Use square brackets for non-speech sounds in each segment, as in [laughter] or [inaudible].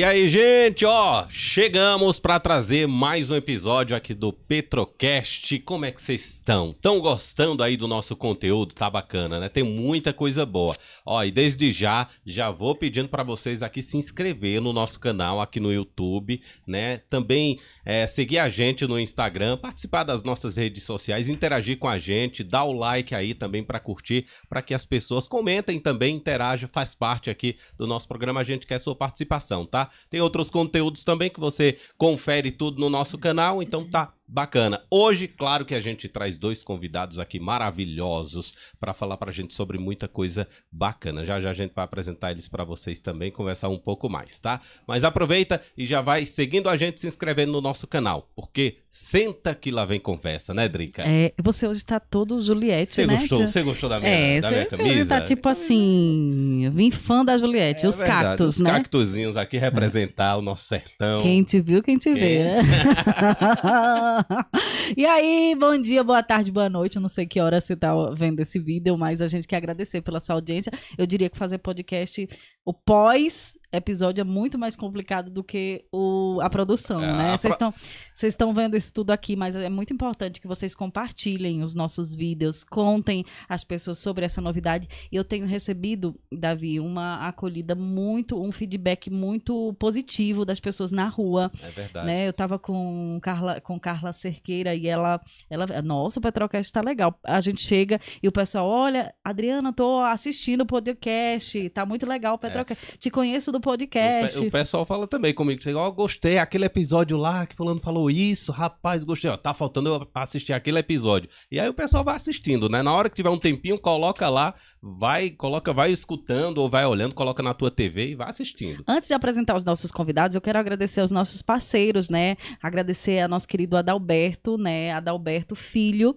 E aí, gente, ó, Chegamos para trazer mais um episódio aqui do Petrocast. Como é que vocês estão? Estão gostando aí do nosso conteúdo? Tá bacana, né? Tem muita coisa boa. Ó, e desde já, já vou pedindo para vocês aqui se inscrever no nosso canal aqui no YouTube, né? Também é, seguir a gente no Instagram, participar das nossas redes sociais, interagir com a gente, dar o like aí também para curtir, para que as pessoas comentem também, interajam, faz parte aqui do nosso programa. A gente quer sua participação, tá? Tem outros conteúdos também que que você confere tudo no nosso canal, então tá bacana. Hoje, claro que a gente traz dois convidados aqui maravilhosos para falar para a gente sobre muita coisa bacana. Já já a gente vai apresentar eles para vocês também, conversar um pouco mais, tá? Mas aproveita e já vai seguindo a gente, se inscrevendo no nosso canal, porque senta que lá vem conversa, né, Drica? É, você hoje tá todo Juliette, cê né? Você gostou, você gostou da minha, é, da minha tá camisa? você tá tipo assim, vim fã da Juliette, é, os verdade, cactos, os né? Os cactuzinhos aqui representar é. o nosso sertão. Quem te viu, quem te quem... vê. Né? [laughs] [laughs] e aí, bom dia, boa tarde, boa noite. Eu não sei que hora você está vendo esse vídeo, mas a gente quer agradecer pela sua audiência. Eu diria que fazer podcast, o pós episódio é muito mais complicado do que o, a produção, é, né? Vocês estão. Vocês estão vendo isso tudo aqui, mas é muito importante que vocês compartilhem os nossos vídeos, contem as pessoas sobre essa novidade. Eu tenho recebido, Davi, uma acolhida muito, um feedback muito positivo das pessoas na rua. É verdade. Né? Eu estava com Carla, com Carla Cerqueira e ela, ela, nossa, o Petrocast está legal. A gente chega e o pessoal, olha, Adriana, tô assistindo o podcast, tá muito legal o é. Petrocast. É. Te conheço do podcast. O, pe o pessoal fala também comigo, ó, oh, gostei, aquele episódio lá que falando falou isso, rapaz, gostei. Ó, tá faltando eu assistir aquele episódio. E aí o pessoal vai assistindo, né? Na hora que tiver um tempinho, coloca lá, vai, coloca, vai escutando ou vai olhando, coloca na tua TV e vai assistindo. Antes de apresentar os nossos convidados, eu quero agradecer aos nossos parceiros, né? Agradecer ao nosso querido Adalberto, né? Adalberto Filho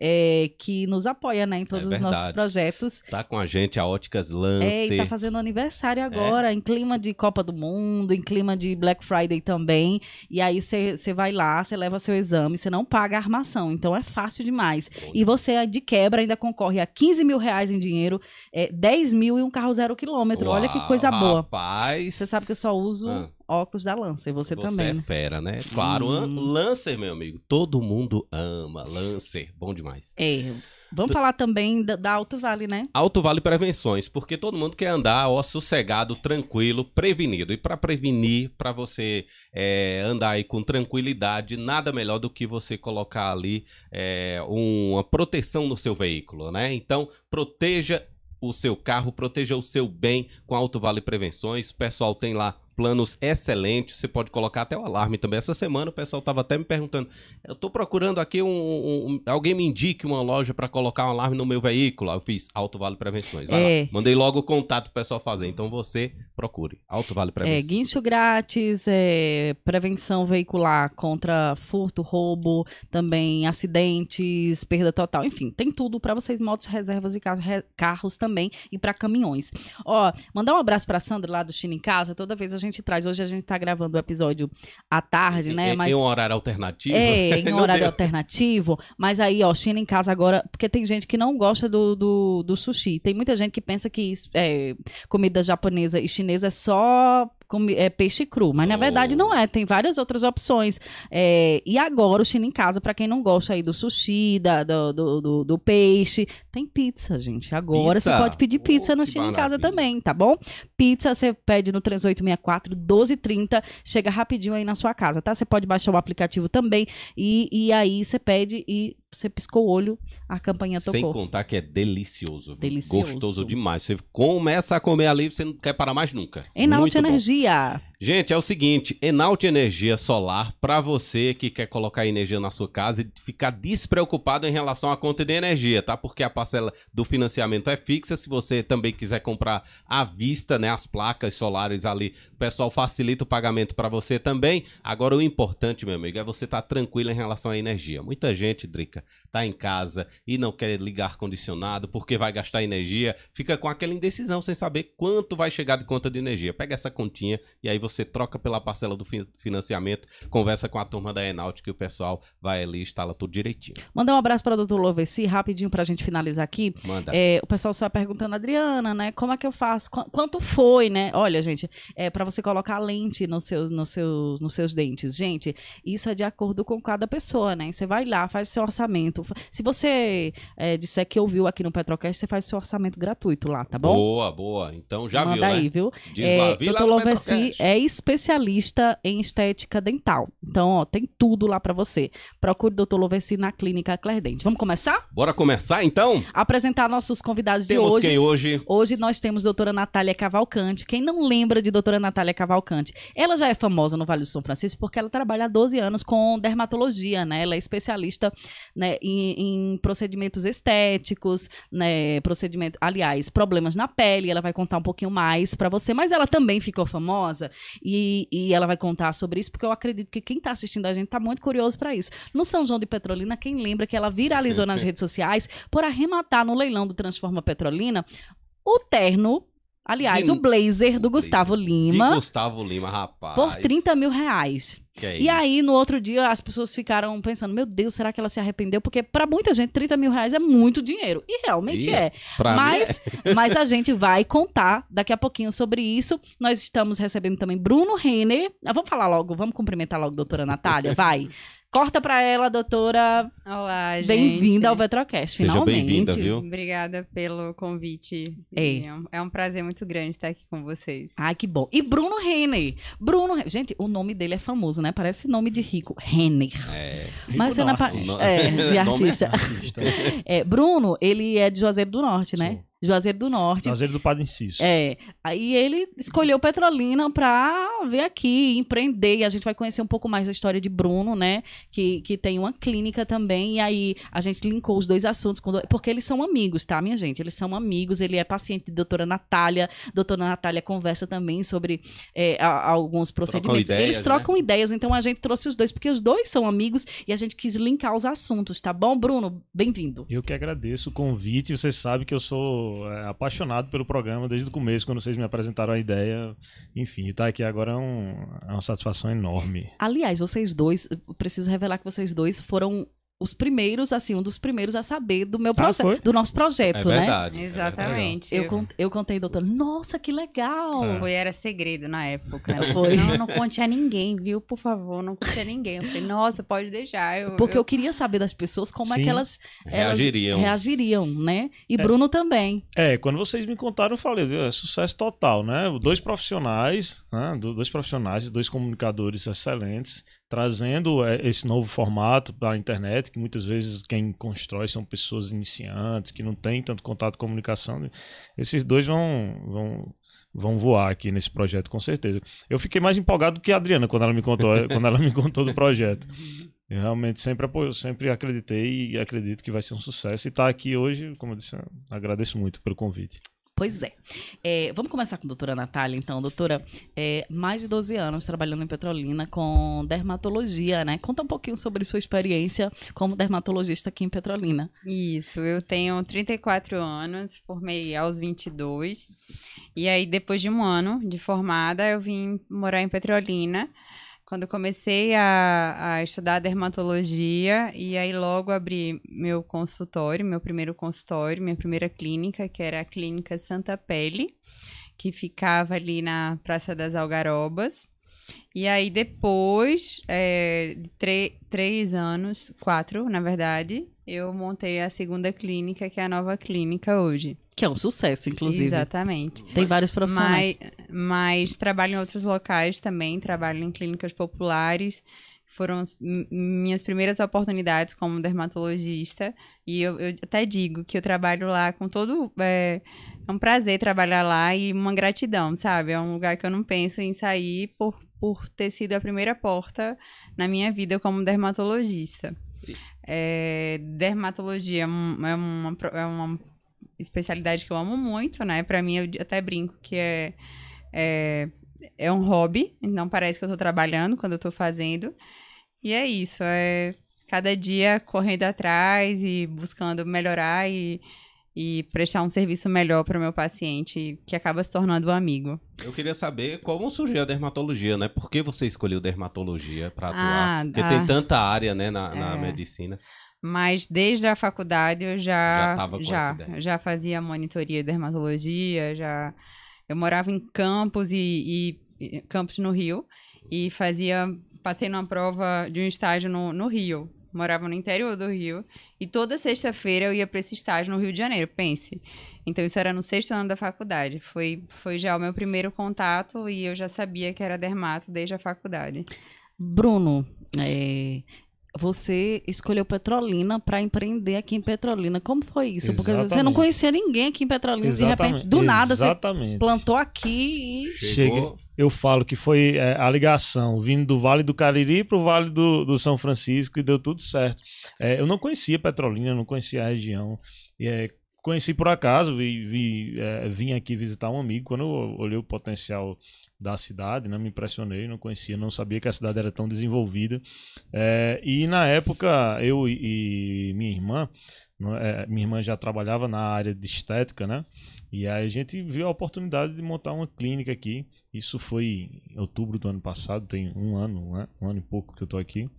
é, que nos apoia né, em todos é os nossos projetos. Está com a gente a Óticas Lance. É, está fazendo aniversário é. agora, é. em clima de Copa do Mundo, em clima de Black Friday também. E aí você vai lá, você leva seu exame, você não paga a armação. Então é fácil demais. e você, de quebra, ainda concorre a 15 mil reais em dinheiro, é, 10 mil e um carro zero quilômetro. Uau, Olha que coisa boa. Rapaz. Você sabe que eu só uso. Ah óculos da Lancer, você, você também. Você é fera, né? Claro, hum. Lancer, meu amigo, todo mundo ama. Lancer, bom demais. É. Vamos falar também da, da, Alto Vale, né? Alto Vale Prevenções, porque todo mundo quer andar, ó, sossegado, tranquilo, prevenido. E para prevenir, para você é, andar aí com tranquilidade, nada melhor do que você colocar ali é, uma proteção no seu veículo, né? Então, proteja o seu carro, proteja o seu bem com Alto Vale Prevenções. O pessoal tem lá planos excelentes. Você pode colocar até o alarme também. Essa semana o pessoal estava até me perguntando: eu estou procurando aqui um, um, Alguém me indique uma loja para colocar um alarme no meu veículo. Eu fiz Alto Vale Prevenções. É. Mandei logo o contato para o pessoal fazer. Então você procure. Alto Vale é, prevenções É, guincho grátis, é, prevenção veicular contra furto, roubo, também acidentes, perda total. Enfim, tem tudo para vocês, motos, reservas e carros, re, carros também. E para caminhões. Ó, mandar um abraço para Sandra lá do China em Casa. Toda vez a gente gente traz. Hoje a gente está gravando o episódio à tarde, né? É, mas... Em um horário alternativo. É, [laughs] em um horário deu. alternativo. Mas aí, ó, China em casa agora. Porque tem gente que não gosta do, do, do sushi. Tem muita gente que pensa que é, comida japonesa e chinesa é só é, peixe cru. Mas na verdade não é, tem várias outras opções. É, e agora o China em Casa, para quem não gosta aí do sushi, da, do, do, do, do, peixe, tem pizza, gente. Agora pizza. você pode pedir pizza oh, no China em Casa também, tá bom? Pizza você pede no 3864 1230, chega rapidinho aí na sua casa, tá? Você pode baixar o aplicativo também e, e aí você pede e você piscou o olho, a campanha tocou. Sem contar que é delicioso, viu? delicioso. gostoso demais. Você começa a comer ali, você não quer parar mais nunca. Enalte Energia. Bom. Gente, é o seguinte, Enalte Energia Solar, para você que quer colocar energia na sua casa e ficar despreocupado em relação à conta de energia, tá? Porque a parcela do financiamento é fixa, se você também quiser comprar à vista, né, as placas solares ali, o pessoal facilita o pagamento para você também. Agora o importante, meu amigo, é você estar tá tranquilo em relação à energia. Muita gente, Drica, tá em casa e não quer ligar ar-condicionado porque vai gastar energia, fica com aquela indecisão sem saber quanto vai chegar de conta de energia. Pega essa continha e aí você você troca pela parcela do financiamento, conversa com a turma da Enalt, que o pessoal vai ali e instala tudo direitinho. Mandar um abraço para o doutor Lovesi, rapidinho para a gente finalizar aqui. Manda. É, o pessoal só perguntando, Adriana, né, como é que eu faço? Qu quanto foi, né? Olha, gente, é para você colocar lente no seu, no seu, nos seus dentes. Gente, isso é de acordo com cada pessoa, né? Você vai lá, faz seu orçamento. Se você é, disser que ouviu aqui no Petrocast, você faz seu orçamento gratuito lá, tá bom? Boa, boa. Então já Manda viu, aí, né? viu? Diz é, lá, vi lá no Lovesi, é especialista em estética dental. Então, ó, tem tudo lá para você. Procure o Dr. Loverci na Clínica Clerdente. Vamos começar? Bora começar, então? Apresentar nossos convidados temos de hoje. quem hoje? Hoje nós temos a doutora Natália Cavalcante. Quem não lembra de doutora Natália Cavalcante? Ela já é famosa no Vale do São Francisco porque ela trabalha há 12 anos com dermatologia, né? Ela é especialista né, em, em procedimentos estéticos, né? Procedimento, aliás, problemas na pele. Ela vai contar um pouquinho mais para você. Mas ela também ficou famosa e, e ela vai contar sobre isso, porque eu acredito que quem está assistindo a gente está muito curioso para isso. No São João de Petrolina, quem lembra que ela viralizou nas redes sociais por arrematar no leilão do Transforma Petrolina o terno Aliás, de... o blazer do Gustavo Lima. De Gustavo Lima, rapaz. Por 30 mil reais. É e aí, no outro dia, as pessoas ficaram pensando: meu Deus, será que ela se arrependeu? Porque para muita gente, 30 mil reais é muito dinheiro. E realmente e é. é. Mas, é. [laughs] mas a gente vai contar daqui a pouquinho sobre isso. Nós estamos recebendo também Bruno Renner. Ah, vamos falar logo, vamos cumprimentar logo a doutora Natália, vai. Corta pra ela, doutora. Olá, gente. Bem-vinda ao Vetrocast, finalmente. Seja bem-vinda, viu? Obrigada pelo convite. Ei. É. é um prazer muito grande estar aqui com vocês. Ai, que bom. E Bruno Renner. Bruno, gente, o nome dele é famoso, né? Parece nome de rico, Renner. É. Rico Mas é, na... é, de [laughs] artista. É, artista. [laughs] é, Bruno, ele é de Juazeiro do Norte, né? Sim. Juazeiro do Norte. Juazeiro do Padre Inciso. É. Aí ele escolheu Petrolina para vir aqui, empreender. E a gente vai conhecer um pouco mais da história de Bruno, né? Que, que tem uma clínica também. E aí a gente linkou os dois assuntos. Quando... Porque eles são amigos, tá, minha gente? Eles são amigos. Ele é paciente de doutora Natália. Doutora Natália conversa também sobre é, a, alguns procedimentos. Né? Trocam eles trocam né? ideias. Então a gente trouxe os dois, porque os dois são amigos e a gente quis linkar os assuntos, tá bom, Bruno? Bem-vindo. Eu que agradeço o convite. Você sabe que eu sou é, apaixonado pelo programa desde o começo, quando vocês me apresentaram a ideia. Enfim, estar tá aqui agora é, um, é, uma satisfação enorme. Aliás, vocês dois, preciso revelar que vocês dois foram os primeiros, assim, um dos primeiros a saber do meu projeto, ah, do nosso projeto, é né? Verdade, é Exatamente. É eu, eu contei, doutor nossa, que legal! É. Foi, era segredo na época. Né? Foi. Não, não conte a ninguém, viu? Por favor, não conte a ninguém. Eu falei, nossa, pode deixar. Eu, Porque eu... eu... queria saber das pessoas como Sim. é que elas, elas, reagiriam. reagiriam, né? E é. Bruno também. É, quando vocês me contaram, eu falei, é sucesso total, né? Dois profissionais, né? dois profissionais, dois comunicadores excelentes, trazendo é, esse novo formato para a internet, que muitas vezes quem constrói são pessoas iniciantes, que não tem tanto contato com comunicação. Né? Esses dois vão, vão, vão voar aqui nesse projeto, com certeza. Eu fiquei mais empolgado do que a Adriana quando ela me contou, [laughs] quando ela me contou do projeto. Eu realmente sempre apoio, sempre acreditei e acredito que vai ser um sucesso. E estar tá aqui hoje, como eu disse, agradeço muito pelo convite. Pois é. é. Vamos começar com a doutora Natália, então. Doutora, é, mais de 12 anos trabalhando em Petrolina com dermatologia, né? Conta um pouquinho sobre sua experiência como dermatologista aqui em Petrolina. Isso, eu tenho 34 anos, formei aos 22. E aí, depois de um ano de formada, eu vim morar em Petrolina quando comecei a, a estudar dermatologia, e aí logo abri meu consultório, meu primeiro consultório, minha primeira clínica, que era a Clínica Santa Pele, que ficava ali na Praça das Algarobas. E aí depois é, eh, de três anos, quatro na verdade, eu montei a segunda clínica, que é a nova clínica hoje. Que é um sucesso, inclusive. Exatamente. Tem vários profissionais. Mas, mas trabalho em outros locais também, trabalho em clínicas populares. Foram minhas primeiras oportunidades como dermatologista. E eu, eu, até digo que eu trabalho lá com todo. É, é um prazer trabalhar lá e uma gratidão, sabe? É um lugar que eu não penso em sair por, por ter sido a primeira porta na minha vida como dermatologista. É, dermatologia é, é uma, é uma especialidade que eu amo muito, né? Pra mim, eu até brinco que é, é, é um hobby, não parece que eu tô trabalhando quando eu tô fazendo. E é isso, é cada dia correndo atrás e buscando melhorar e e prestar um serviço melhor para o meu paciente, que acaba se tornando um amigo. Eu queria saber como surgiu a dermatologia, né? Por que você escolheu dermatologia para ah, atuar? Ah, Porque ah, tem tanta área, né, na, na é. medicina. Mas desde a faculdade eu já já, já, já, fazia monitoria de dermatologia, já eu morava em Campos e, e Campos no Rio e fazia passei numa prova de um estágio no, no Rio morava no interior do Rio, e toda sexta-feira eu ia para esse estágio no Rio de Janeiro, pense. Então isso era no sexto ano da faculdade. Foi, foi já o meu primeiro contato e eu já sabia que era dermato desde a faculdade. Bruno, é, você escolheu Petrolina para empreender aqui em Petrolina. Como foi isso? Exatamente. Porque você não conhecia ninguém aqui em Petrolina, Exatamente. de repente, do nada, Exatamente. você plantou aqui e. Chegou. Eu falo que foi é, a ligação vindo do Vale do Cariri para o Vale do, do, São Francisco e deu tudo certo. É, eu não conhecia Petrolina, não conhecia a região. E, é, conheci por acaso, vi, vi é, vim aqui visitar um amigo. Quando eu olhei o potencial da cidade, né? Me impressionei, não conhecia, não sabia que a cidade era tão desenvolvida. É, e na época eu e, minha irmã, é, minha irmã já trabalhava na área de estética, né? E aí a gente viu a oportunidade de montar uma clínica aqui. Isso foi em outubro do ano passado, tem um ano, né? um ano e pouco que eu tô aqui.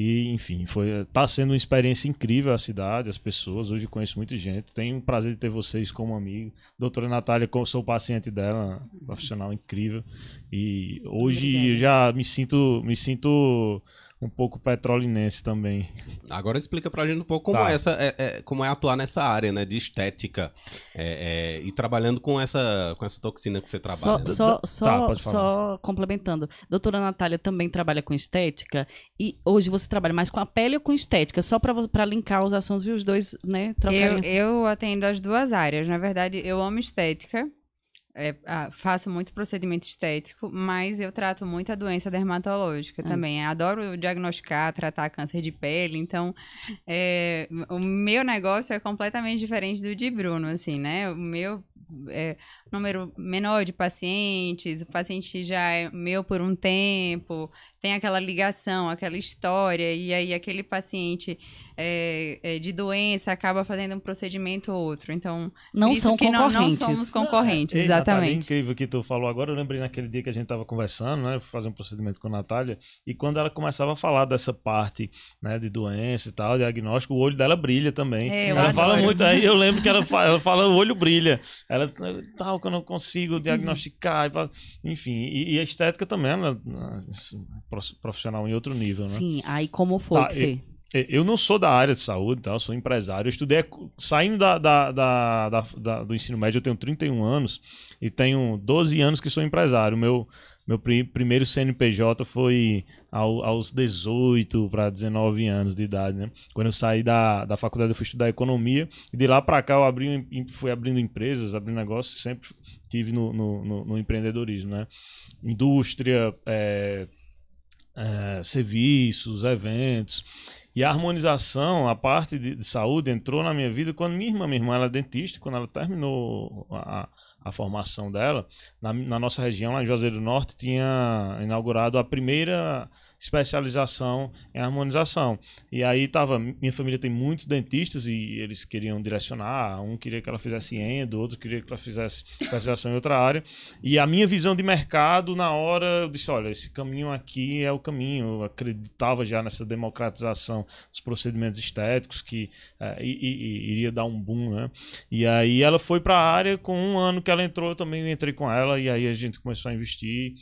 E, enfim, foi tá sendo uma experiência incrível a cidade, as pessoas. Hoje conheço muita gente. Tenho o prazer de ter vocês como amigo. Doutora Natália, sou paciente dela, profissional incrível. E hoje eu já me sinto, me sinto um pouco petrolinense também. Agora explica pra gente um pouco como, tá. é, essa, é, é, como é atuar nessa área né, de estética é, é e trabalhando com essa, com essa toxina que você trabalha. Só, né? só, só, tá, só complementando. Doutora Natália também trabalha com estética e hoje você trabalha mais com a pele ou com estética? Só para linkar os assuntos e os dois, né? Eu, eu atendo as duas áreas. Na verdade, eu amo estética é, ah, faço muito procedimento estético, mas eu trato muito a doença dermatológica hum. também. adoro diagnosticar, tratar câncer de pele, então é, o meu negócio é completamente diferente do de Bruno, assim, né? O meu é, número menor de pacientes, o paciente já é meu por um tempo, tem aquela ligação, aquela história, e aí aquele paciente é, é de doença acaba fazendo um procedimento ou outro. Então, não são concorrentes. Não, não somos é, concorrentes, é, exatamente. Natalia, incrível que tu falou agora. Eu lembrei naquele dia que a gente estava conversando, né? Fazer um procedimento com a Natália, e quando ela começava a falar dessa parte né, de doença e tal, diagnóstico, o olho dela brilha também. É, ela adoro. fala muito aí, eu lembro que ela fala, ela fala o olho brilha. Ela tal, que eu não consigo uhum. diagnosticar. Uhum. Enfim, e, e, a estética também, ela, assim, profissional em outro nível, né? Sim, aí como foi tá, que você. Eu não sou da área de saúde, então eu sou empresário. Eu estudei, saindo da, da, da, do ensino médio, eu tenho 31 anos e tenho 12 anos que sou empresário. Meu, meu primeiro CNPJ foi ao, aos 18 para 19 anos de idade, né? Quando eu saí da, da faculdade, eu fui estudar economia. E de lá para cá, eu abri, fui abrindo empresas, abrindo negócios, sempre tive no, no, no, no empreendedorismo, né? Indústria, é, é, serviços, eventos. E a harmonização, a parte de, de, saúde, entrou na minha vida quando minha irmã, minha irmã era é dentista, quando ela terminou a a formação dela, na, na nossa região, lá em Juazeiro do Norte, tinha inaugurado a primeira especialização em harmonização. E aí tava, minha família tem muitos dentistas e eles queriam direcionar, um queria que ela fizesse endo, outro queria que ela fizesse especialização em outra área. E a minha visão de mercado na hora, eu disse, olha, esse caminho aqui é o caminho. Eu acreditava já nessa democratização dos procedimentos estéticos que é, iria dar um boom, né? E aí ela foi para a área com um ano que ela entrou, eu também entrei com ela e aí a gente começou a investir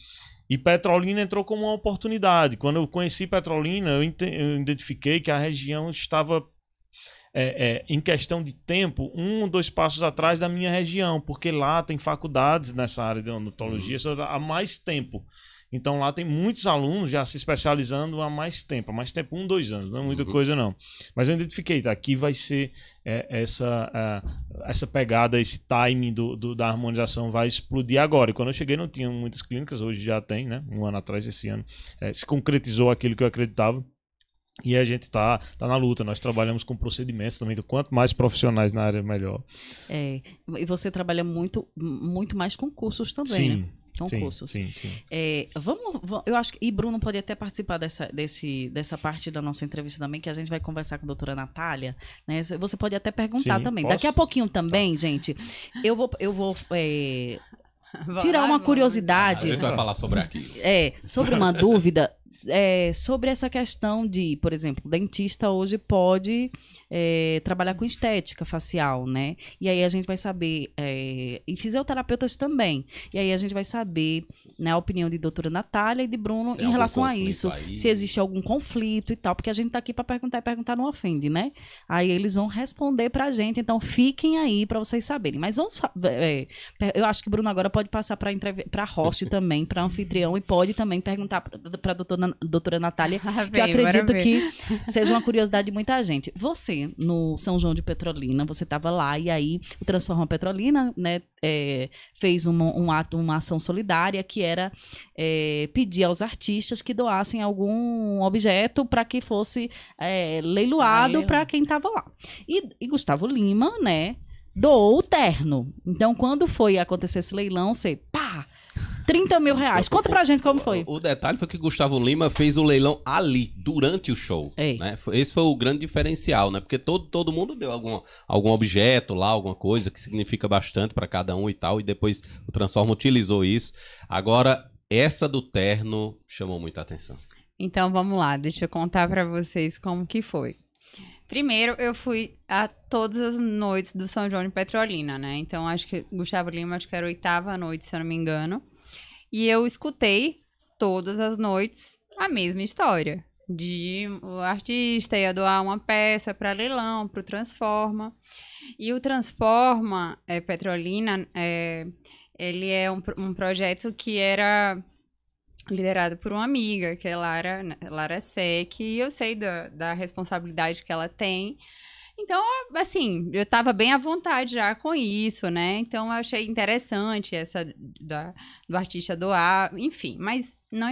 e Petrolina entrou como uma oportunidade. Quando eu conheci Petrolina, eu, eu identifiquei que a região estava, é, é, em questão de tempo, um ou dois passos atrás da minha região, porque lá tem faculdades nessa área de odontologia uhum. há mais tempo. Então lá tem muitos alunos já se especializando há mais tempo, há mais tempo, um, dois anos, não é muita uhum. coisa não. Mas eu identifiquei, tá? aqui vai ser é, essa, essa pegada, esse timing do, do, da harmonização vai explodir agora. E quando eu cheguei não tinha muitas clínicas, hoje já tem, né? Um ano atrás, esse ano, é, se concretizou aquilo que eu acreditava. E a gente tá, tá na luta, nós trabalhamos com procedimentos também, então quanto mais profissionais na área, melhor. É, e você trabalha muito, muito mais com cursos também, Sim. Né? concursos. Sim, sim, sim. É, vamos, vamos, eu acho que e Bruno pode até participar dessa, desse, dessa parte da nossa entrevista também, que a gente vai conversar com a doutora Natália, né? Você pode até perguntar sim, também. Posso? Daqui a pouquinho tá. também, tá. gente, eu vou, eu vou é, tirar uma curiosidade. A gente vai falar sobre aquilo. É, sobre uma dúvida é, sobre essa questão de, por exemplo, dentista hoje pode é, trabalhar com estética facial, né? E aí a gente vai saber, é, e fisioterapeutas também. E aí a gente vai saber né, a opinião de doutora Natália e de Bruno Tem em relação a isso. Aí? Se existe algum conflito e tal, porque a gente tá aqui para perguntar e perguntar não ofende, né? Aí eles vão responder pra gente, então fiquem aí para vocês saberem. Mas vamos. É, eu acho que Bruno agora pode passar para para host [laughs] também, para anfitrião, e pode também perguntar para a doutora, doutora Natália, ah, bem, que eu acredito que seja uma curiosidade de muita gente. Você no São João de Petrolina, você estava lá e aí o Transforma Petrolina, né, é, fez um, um, ato, uma ação solidária que era é, pedir aos artistas que doassem algum objeto para que fosse é, leiloado para quem estava lá. E, e Gustavo Lima, né, doou o terno. Então, quando foi acontecer esse leilão, você pá, 30 mil reais. Conta pra gente como foi. O detalhe foi que Gustavo Lima fez o leilão ali, durante o show. Né? Esse foi o grande diferencial, né? Porque todo, todo mundo deu algum algum objeto lá, alguma coisa que significa bastante para cada um e tal. E depois o Transforma utilizou isso. Agora, essa do terno chamou muita atenção. Então vamos lá, deixa eu contar para vocês como que foi. Primeiro, eu fui a todas as noites do São João de Petrolina, né? Então, acho que Gustavo Lima, acho que era a oitava noite, se eu não me engano. E eu escutei todas as noites a mesma história. De o artista ia doar uma peça para leilão, para o Transforma. E o Transforma é, Petrolina, é, ele é um, um projeto que era liderado por uma amiga, que é Lara, né, Lara Sec, e eu sei da, da responsabilidade que ela tem. Então, assim, eu estava bem à vontade já com isso, né? Então, eu achei interessante essa da, do artista doar, enfim. Mas não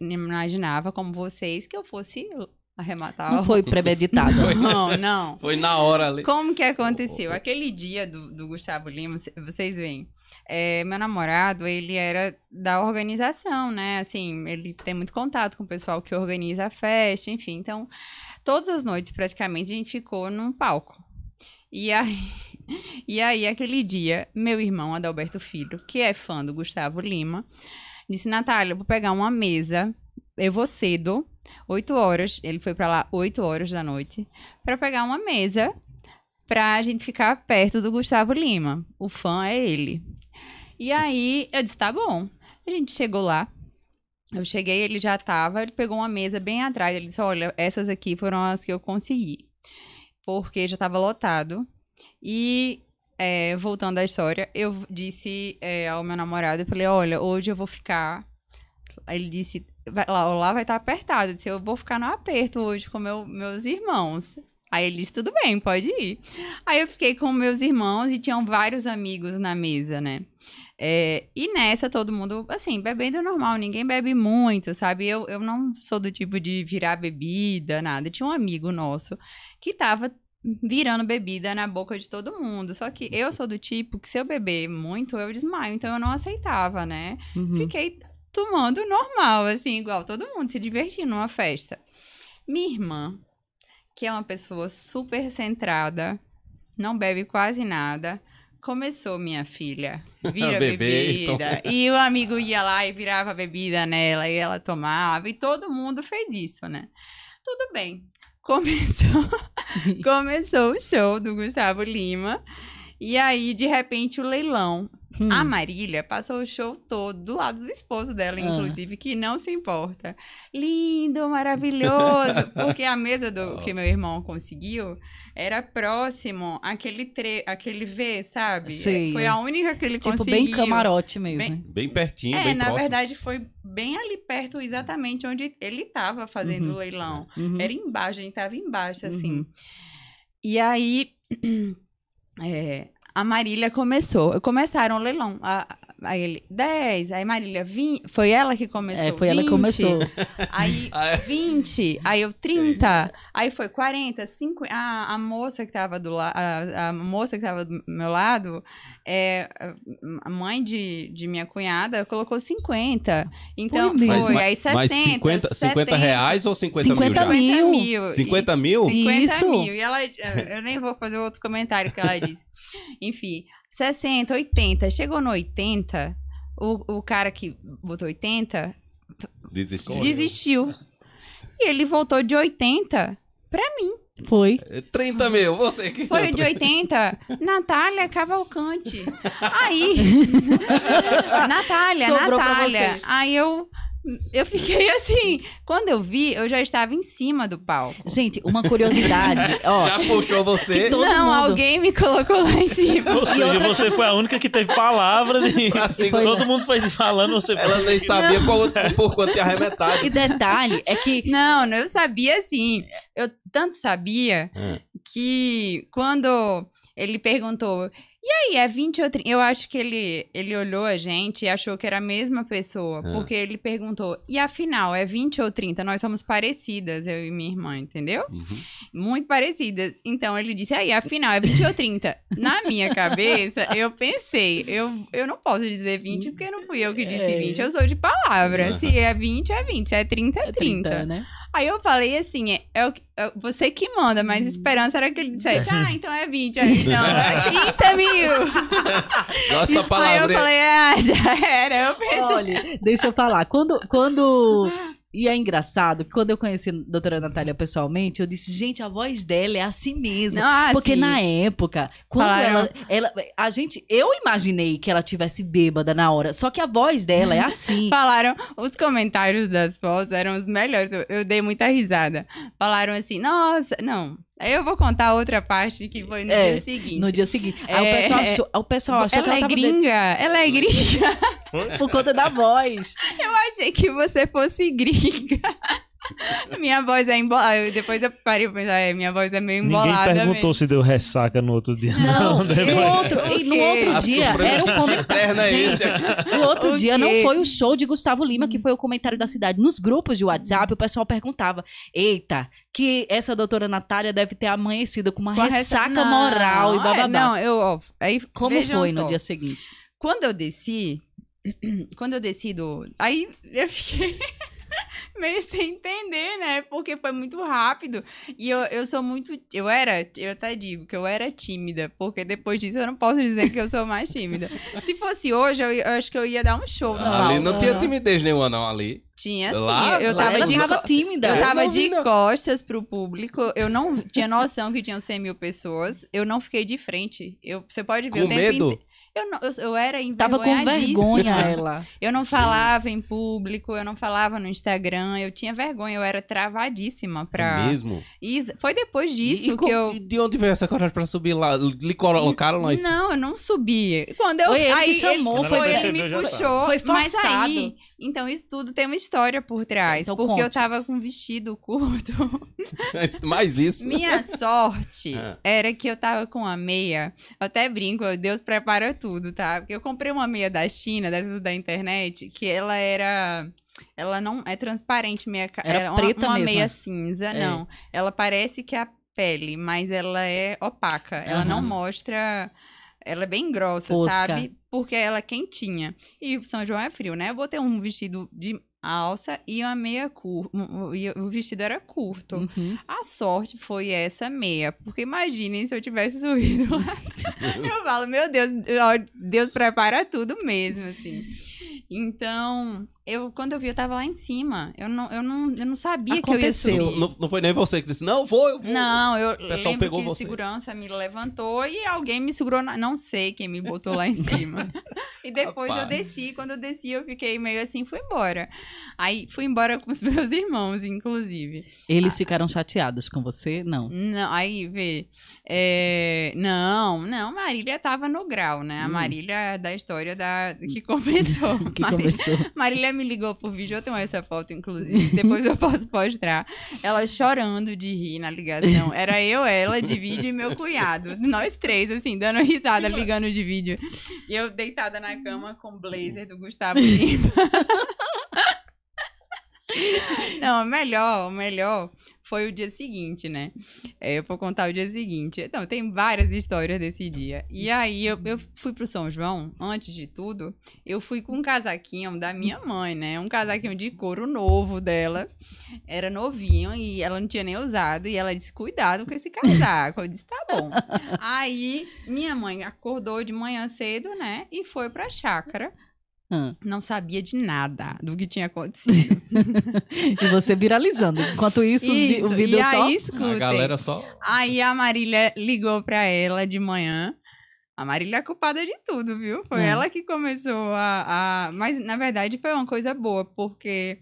imaginava como vocês que eu fosse arrematar. Não foi premeditado. não, não. [laughs] Foi na hora ali. Como que aconteceu? Aquele dia do, do Gustavo Lima, vocês veem. É, meu namorado, ele era da organização, né? Assim, ele tem muito contato com o pessoal que organiza a festa, enfim. Então, todas as noites, praticamente, a gente ficou num palco. E aí, [laughs] e aí aquele dia, meu irmão Adalberto Filho, que é fã do Gustavo Lima, disse: Natália, vou pegar uma mesa eu vou cedo, 8 horas, ele foi para lá 8 horas da noite, para pegar uma mesa pra gente ficar perto do Gustavo Lima. O fã é ele. E aí eu disse: tá bom. A gente chegou lá. Eu cheguei, ele já tava, ele pegou uma mesa bem atrás. Ele disse: olha, essas aqui foram as que eu consegui. Porque já tava lotado. E. É, voltando à história, eu disse é, ao meu namorado, eu falei, olha, hoje eu vou ficar ele disse, lá, lá vai estar tá apertado. se disse, eu vou ficar no aperto hoje com meu, meus irmãos. Aí ele disse, tudo bem, pode ir. Aí eu fiquei com meus irmãos e tinham vários amigos na mesa, né? É, e nessa, todo mundo, assim, bebendo normal, ninguém bebe muito, sabe? Eu, eu não sou do tipo de virar bebida, nada. Tinha um amigo nosso que tava virando bebida na boca de todo mundo. Só que eu sou do tipo que se eu beber muito, eu desmaio, então eu não aceitava, né? Uhum. Fiquei tomando normal, assim, igual todo mundo, se divertindo numa festa. Minha irmã, que é uma pessoa super centrada, não bebe quase nada, começou minha filha, [laughs] vira Bebê, então. bebida. Então... E o amigo ia lá e virava bebida nela e ela tomava e todo mundo fez isso, né? Tudo bem. [laughs] Começou começou o show do Gustavo Lima. E aí de repente o leilão Hum. A Marília passou o show todo do lado do esposo dela, ah. inclusive, ah. que não se importa. Lindo, maravilhoso! [laughs] Porque a mesa do, oh. que meu irmão conseguiu era próximo àquele, tre, àquele V, sabe? É, Sim. Foi a única que ele tipo, conseguiu. Tipo, bem camarote mesmo. Bem, bem pertinho, é, bem na próximo. verdade, foi bem ali perto, exatamente onde ele estava fazendo uhum. o leilão. Uhum. Era embaixo, a gente estava embaixo, assim. Uhum. E aí... [clears throat] É, a Marília começou. Começaram o leilão. A, Aí ele, 10. Aí Marília, 20. Foi ela que começou. É, foi 20, ela que começou. Aí 20. [laughs] Ah, é? Aí eu 30. Aí foi 40, 50. A, a moça que tava do lado. A, moça que tava do meu lado, é, a mãe de, de minha cunhada, colocou 50. Então foi. foi. Aí 70. Mas 50, 50 reais ou 50, 50 mil? mil 50 mil. 50 mil. 50 Isso. mil. E ela. Eu nem vou fazer outro comentário que ela disse. Enfim. 60, 80. Chegou no 80, o, o cara que botou 80 desistiu. desistiu. E ele voltou de 80 pra mim. Foi. 30 mil, você que. Foi de 80, Natália Cavalcante. [laughs] Aí. [laughs] Natália, Sobrou Natália. Aí eu. Eu fiquei assim. Quando eu vi, eu já estava em cima do palco. Gente, uma curiosidade. [laughs] ó, já puxou você? Não, mundo... alguém me colocou lá em cima. Ou seja, outra... você foi a única que teve palavras. E... Assim, todo mundo foi falando, você Ela nem sabia qual, por quanto tinha arremetado E detalhe é que. Não, eu sabia assim. Eu tanto sabia hum. que quando ele perguntou. E aí, é 20 ou 30? Eu acho que ele, ele olhou a gente e achou que era a mesma pessoa, ah. porque ele perguntou: e afinal, é 20 ou 30? Nós somos parecidas, eu e minha irmã, entendeu? Uhum. Muito parecidas. Então ele disse: aí, afinal, é 20 ou 30? Na minha cabeça, eu pensei: eu, eu não posso dizer 20 porque não fui eu que disse 20, é. eu sou de palavra. Uhum. Se é 20, é 20, se é 30, é 30. É 30 né? Aí eu falei assim, é, é, é você que manda, mas uhum. esperança era que ele dissesse, é. ah, então é 20, aí não, é 30 [laughs] mil. Nossa palavra. Aí eu falei, ah, já era, eu pensei. Olha, deixa eu falar, quando, quando e é engraçado que quando eu conheci a doutora Natália pessoalmente, eu disse, gente, a voz dela é assim mesmo. Ah, Porque sim. na época, quando ela, ela, A gente. Eu imaginei que ela tivesse bêbada na hora. Só que a voz dela é assim. [laughs] Falaram, os comentários das fotos eram os melhores. Eu dei muita risada. Falaram assim, nossa, não. Aí eu vou contar outra parte que foi no é, dia seguinte. No dia seguinte. Aí é, o pessoal é. achou, o pessoal achou ela que é ela é gringa. De... Ela é gringa. Por conta da voz. Eu achei que você fosse gringa. [laughs] minha voz é embolada. Depois eu parei pra pensar, é, minha voz é meio embolada. Ninguém perguntou mesmo. se deu ressaca no outro dia. Não, não né, e, no outro, e no outro dia era um é comentário. Gente, no outro o dia quê? não foi o show de Gustavo Lima, que foi o comentário da cidade. Nos grupos de WhatsApp, o pessoal perguntava: Eita, que essa doutora Natália deve ter amanhecido com uma com ressaca moral e bababá. É, não, eu. Ó, aí, Como foi só. no dia seguinte? Quando eu desci. [clears throat] Quando eu desci do. Aí eu fiquei. [laughs] [laughs] meio sem entender, né? Porque foi muito rápido. E eu, eu sou muito. Eu era, eu até digo que eu era tímida, porque depois disso eu não posso dizer que eu sou mais tímida. Se fosse hoje, eu, eu acho que eu ia dar um show Ali não tinha timidez nenhuma, não, ali. Tinha sim. Lá, eu, lá tava de tava tímida. Eu, eu tava de não. costas pro público. Eu não tinha noção que tinham 100 mil pessoas. Eu não fiquei de frente. Eu, você pode ver Com o tempo medo? Inte... Eu, não, eu, eu era Tava com vergonha [laughs] ela. Eu não falava em público, eu não falava no Instagram, eu tinha vergonha, eu era travadíssima é pra. É mesmo? E foi depois disso e, e que eu. E de onde veio essa coragem pra subir lá? Lhe colocaram lá? Não, eu não subi. Quando eu. Foi ele aí, chamou, ele, foi ele me puxou. Foi forçado. Mas aí, então, isso tudo tem uma história por trás. Então, então porque conte. eu tava com um vestido curto. [laughs] Mais isso. Minha sorte é. [laughs] era que eu tava com uma meia. Eu até brinco, Deus prepara tudo, tá? Porque eu comprei uma meia da China, dessas da internet, que ela era. Ela não é transparente, meia. Era, era é uma, preta uma mesmo. meia cinza, é. não. Ela parece que é a pele, mas ela é opaca. Ela uhum. não mostra ela é bem grossa, sabe? Porque ela é quentinha. E São João é frio, né? Eu ter um vestido de alça e uma meia curta. O vestido era curto. Uhum. A sorte foi essa meia. Porque imaginem se eu tivesse [laughs] subido lá. [laughs] eu falo, meu Deus, Deus prepara tudo mesmo, assim. Então, eu, quando eu vi, eu tava lá em cima. Eu não, eu não, eu não sabia Aconteceu. que eu ia subir. Não, não foi nem você que disse, não, vou, eu vou. Não, eu o pessoal pegou que você. segurança me levantou e alguém me segurou, na... não sei quem me botou lá em [laughs] cima. e depois Rapaz. eu desci, quando eu desci eu fiquei meio assim, fui embora. Aí fui embora com os [laughs] meus irmãos, inclusive. Eles ah. ficaram chateados com você? Não. Não, aí vê. É... Não, não, Marília tava no grau, né? Hum. A Marília é da história da que [laughs] começou. que começou. Marília me ligou pro vídeo, eu tenho essa foto, inclusive. Depois eu posso postar Ela chorando de rir na ligação. Era eu, ela de vídeo e meu cunhado. Nós três, assim, dando risada, ligando de vídeo. E eu deitada na cama com o blazer do Gustavo [laughs] Lima. [laughs] Não, melhor, melhor foi o dia seguinte, né? É, eu vou contar o dia seguinte. Então tem várias histórias desse dia. E aí, eu, eu fui pro São João, antes de tudo, eu fui com um casaquinho da minha mãe, né? Um casaquinho de couro novo dela. Era novinho e ela não tinha nem usado. E ela disse, cuidado com esse casaco. Eu disse, tá bom. [laughs] Aí, minha mãe acordou de manhã cedo, né? E foi pra chácara Hum. Não sabia de nada do que tinha acontecido. [laughs] e você viralizando. Enquanto isso, isso o vídeo e só... escutem, a galera só. Aí a Marília ligou para ela de manhã. A Marília é culpada de tudo, viu? Foi hum. ela que começou a, a, Mas, na verdade, foi uma coisa boa, porque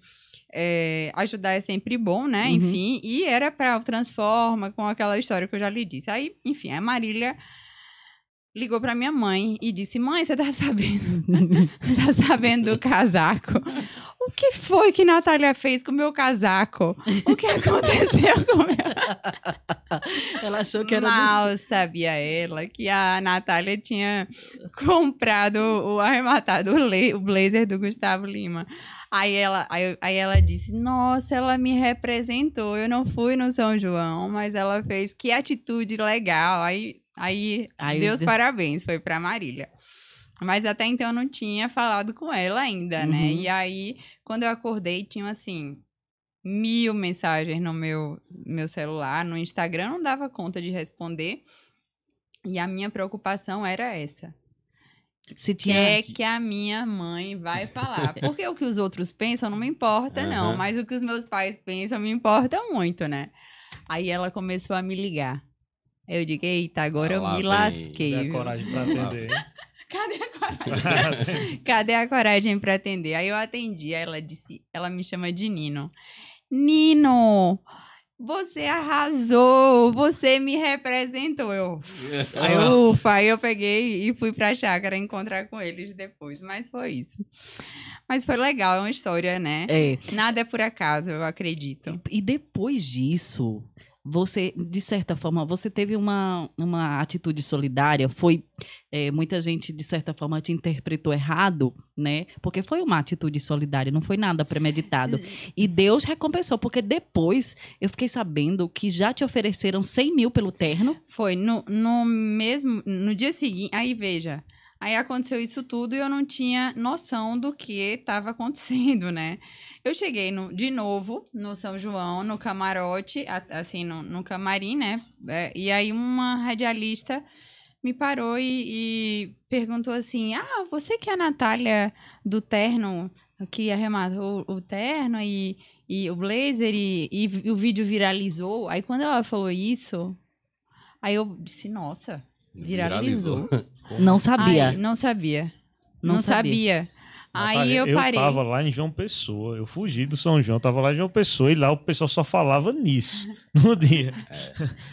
é, ajudar é sempre bom, né? Uhum. Enfim, e era para o Transforma, com aquela história que eu já lhe disse. Aí, enfim, a Marília ligou para minha mãe e disse: Mãe, você tá sabendo? [laughs] tá sabendo do casaco? O que foi que Natália fez com o meu casaco? O que aconteceu com ela [laughs] Ela achou que era Mal do... [laughs] sabia ela que a Natália tinha comprado o arrematado, o blazer do Gustavo Lima. Aí ela, aí, aí ela disse: Nossa, ela me representou. Eu não fui no São João, mas ela fez que atitude legal. Aí Aí, Deus, parabéns, foi para Marília. Mas até então eu não tinha falado com ela ainda, né? uhum. né? E aí, quando eu acordei, tinha assim, mil mensagens no meu, meu celular, no Instagram, não dava conta de responder. E a minha preocupação era essa. Se tinha... É que a minha mãe vai falar. [laughs] Porque o que os outros pensam não me importa, uhum. não. Mas o que os meus pais pensam me importa muito, né? Aí ela começou a me ligar. Eu digo, eita, agora ah, eu me bem. lasquei. Cadê a coragem pra atender? [laughs] Cadê a coragem? [laughs] Cadê a coragem pra atender? Aí eu atendi, aí ela disse, ela me chama de Nino. Nino, você arrasou, você me representou. Eu, [laughs] aí, ufa, aí eu peguei e fui pra chácara encontrar com eles depois, mas foi isso. Mas foi legal, é uma história, né? É. Nada é por acaso, eu acredito. E, e depois disso, você, de certa forma, você teve uma, uma atitude solidária, foi, é, muita gente, de certa forma, te interpretou errado, né? Porque foi uma atitude solidária, não foi nada premeditado. E Deus recompensou, porque depois eu fiquei sabendo que já te ofereceram 100 mil pelo terno. Foi, no, no mesmo, no dia seguinte, aí veja... Aí aconteceu isso tudo e eu não tinha noção do que estava acontecendo, né? Eu cheguei no, de novo no São João, no camarote, assim, no, no camarim, né? É, e aí uma radialista me parou e, e perguntou assim: Ah, você que é a Natália do terno, que arrematou o, o terno e, e o blazer e, e o vídeo viralizou. Aí quando ela falou isso, aí eu disse, nossa, viralizou. viralizou. [laughs] Não assim? sabia. Ai, não sabia. Não, não sabia. sabia. Aí eu, eu parei. Eu tava lá em João Pessoa, eu fugi do São João, tava lá em João Pessoa e lá o pessoal só falava nisso [laughs] no dia.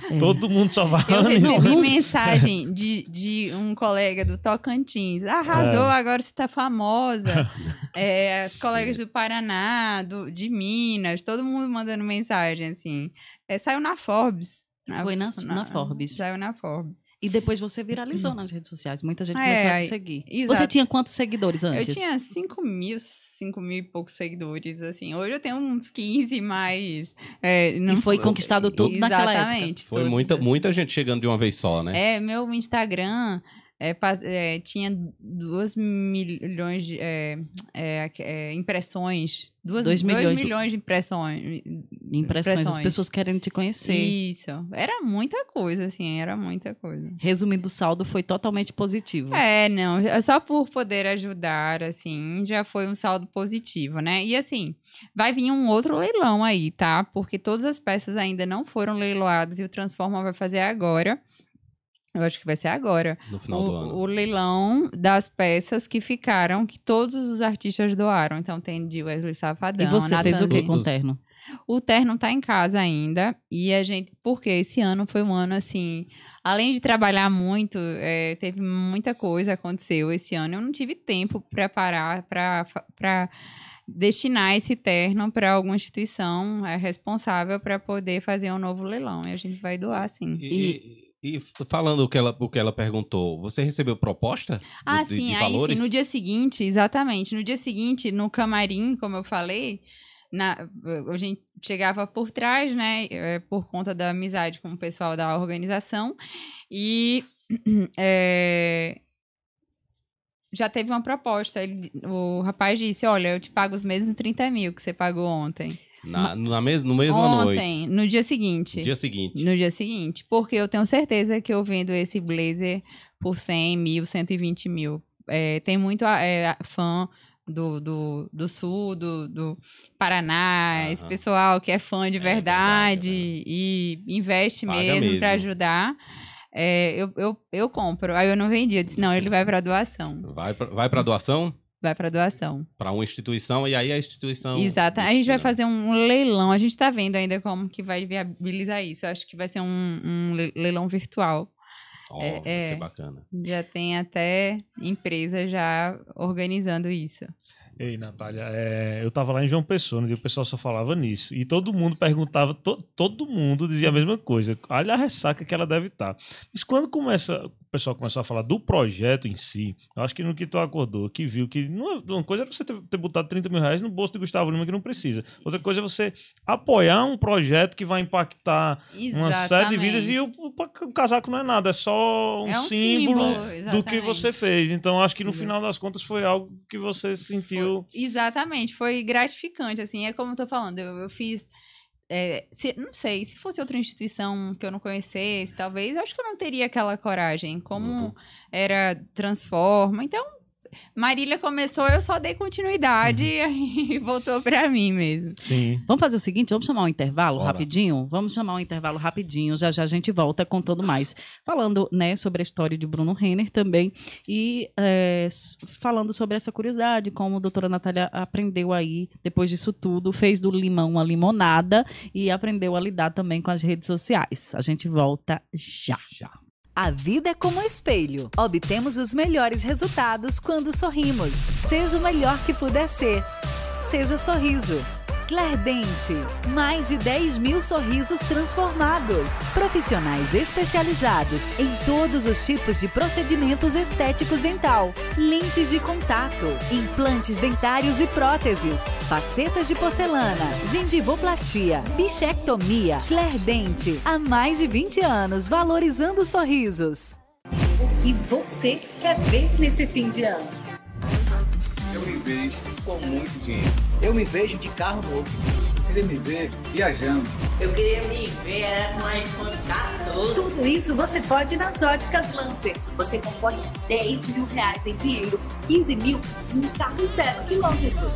É. Todo mundo só falava nisso. Eu recebi nisso. mensagem de, de um colega do Tocantins, arrasou, é. agora você tá famosa. [laughs] É, as colegas do Paraná, do, de Minas, todo mundo mandando mensagem assim. É, saiu na Forbes. Foi na, na, na Forbes. Saiu na Forbes. E depois você viralizou nas redes sociais. Muita gente é, começou a te seguir. Exato. Você tinha quantos seguidores antes? Eu tinha 5 mil, 5 mil e poucos seguidores, assim. Hoje eu tenho uns 15, mas... É, não... E foi conquistado tudo Exatamente, naquela época. Foi muita, muita gente chegando de uma vez só, né? É, meu Instagram é, é, tinha 2 milhões de é, é, é impressões. 2 milhões, dois milhões de impressões, impressões. Impressões. As pessoas querendo te conhecer. Isso. Era muita coisa, assim, era muita coisa. Resumindo, o saldo foi totalmente positivo. É, não. É só por poder ajudar, assim, já foi um saldo positivo, né? E assim, vai vir um outro leilão aí, tá? Porque todas as peças ainda não foram leiloadas e o Transforma vai fazer agora. Eu acho que vai ser agora. No final o, do ano. O leilão das peças que ficaram, que todos os artistas doaram. Então tem de Wesley Safadão. E você Nathan fez o quê com o terno? O terno tá em casa ainda. E a gente. Porque esse ano foi um ano assim. Além de trabalhar muito, é, teve muita coisa aconteceu esse ano. Eu não tive tempo para parar, para destinar esse terno para alguma instituição é, responsável para poder fazer um novo leilão. E a gente vai doar, sim. e... e e falando o que, ela, o que ela perguntou, você recebeu proposta? Ah, sim, de valores? Sim, no dia seguinte, exatamente. No dia seguinte, no camarim, como eu falei, na, a gente chegava por trás, né? É, por conta da amizade com o pessoal da organização. E [clears throat] é, já teve uma proposta. Ele, o rapaz disse: Olha, eu te pago os mesmos 30 mil que você pagou ontem. Na, na mes no mesmo noite. Ontem, no dia seguinte. Dia seguinte. No dia seguinte. Porque eu tenho certeza que eu vendo esse blazer por 100 mil, 120 mil. É, tem muito é, fã do, do, do sul, do, do Paraná, esse pessoal que é fã de é, verdade, é verdade, e investe Paga mesmo, mesmo. para ajudar. É, eu, eu, eu compro. Aí eu não vendi, eu disse, não, ele vai para doação. Vai para vai pra doação? Vai para doação. Para uma instituição e aí a instituição. Exato. A gente vai fazer um leilão. A gente está vendo ainda como que vai viabilizar isso. Eu acho que vai ser um, um leilão virtual. Oh, é, vai ser é. bacana. Já tem até empresa já organizando isso. Ei, Natália, é, eu tava lá em João Pessoa, né, e o pessoal só falava nisso. E todo mundo perguntava, to, todo mundo dizia a mesma coisa. Olha a ressaca que ela deve estar. Tá. Mas quando começa, pessoal começou a falar do projeto em si, eu acho que no que tu acordou, que viu que não, é, uma coisa é você ter, ter, botado 30 mil reais no bolso de Gustavo Lima que não precisa. Outra coisa é você apoiar um projeto que vai impactar Exatamente. uma série de vidas e o, o, casaco não é nada, é só um, é um símbolo, símbolo do que você fez. Então acho que no final das contas foi algo que você sentiu. Foi, exatamente, foi gratificante, assim, é como eu tô falando, eu, eu fiz é, se, não sei, se fosse outra instituição que eu não conhecesse, talvez, acho que eu não teria aquela coragem. Como uhum. era Transforma. Então, Marília começou, eu só dei continuidade uhum. [laughs] e voltou para mim mesmo. Sim. Vamos fazer o seguinte, vamos chamar um intervalo Bora. rapidinho? Vamos chamar um intervalo rapidinho, já já a gente volta contando mais. Falando, né, sobre a história de Bruno Renner também e é, falando sobre essa curiosidade, como a doutora Natália aprendeu aí, depois disso tudo, fez do limão uma limonada e aprendeu a lidar também com as redes sociais. A gente volta já. Já. A vida é como um espelho. Obtemos os melhores resultados quando sorrimos. Seja o melhor que puder ser. Seja sorriso. Ciclar Dente. Mais de 10 mil sorrisos transformados. Profissionais especializados em todos os tipos de procedimentos estéticos dental. Lentes de contato, implantes dentários e próteses, facetas de porcelana, gengivoplastia, bichectomia, Clerdente. Há mais de 20 anos valorizando sorrisos. O que você quer ver nesse fim de ano? fez com muito dinheiro. Eu me vejo de carro novo. queria me ver viajando. Eu queria me ver com com iPhone 14. Tudo isso você pode nas óticas Lancer. Você concorre 10 mil reais em dinheiro, 15 mil em um carro zero quilômetro.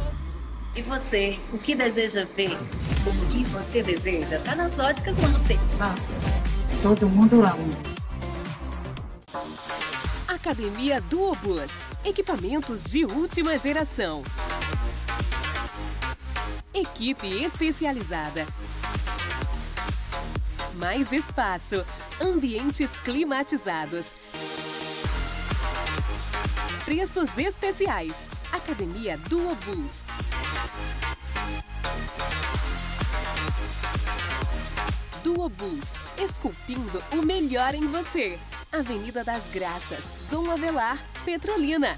E você, o que deseja ver? O que você deseja tá nas óticas Lancer. Nossa, todo mundo ama. Academia Duobus. Equipamentos de última geração. Equipe especializada. Mais espaço. Ambientes climatizados. Preços especiais. Academia Duobus. Duobus, esculpindo o melhor em você. Avenida das Graças, Dom Avelar, Petrolina.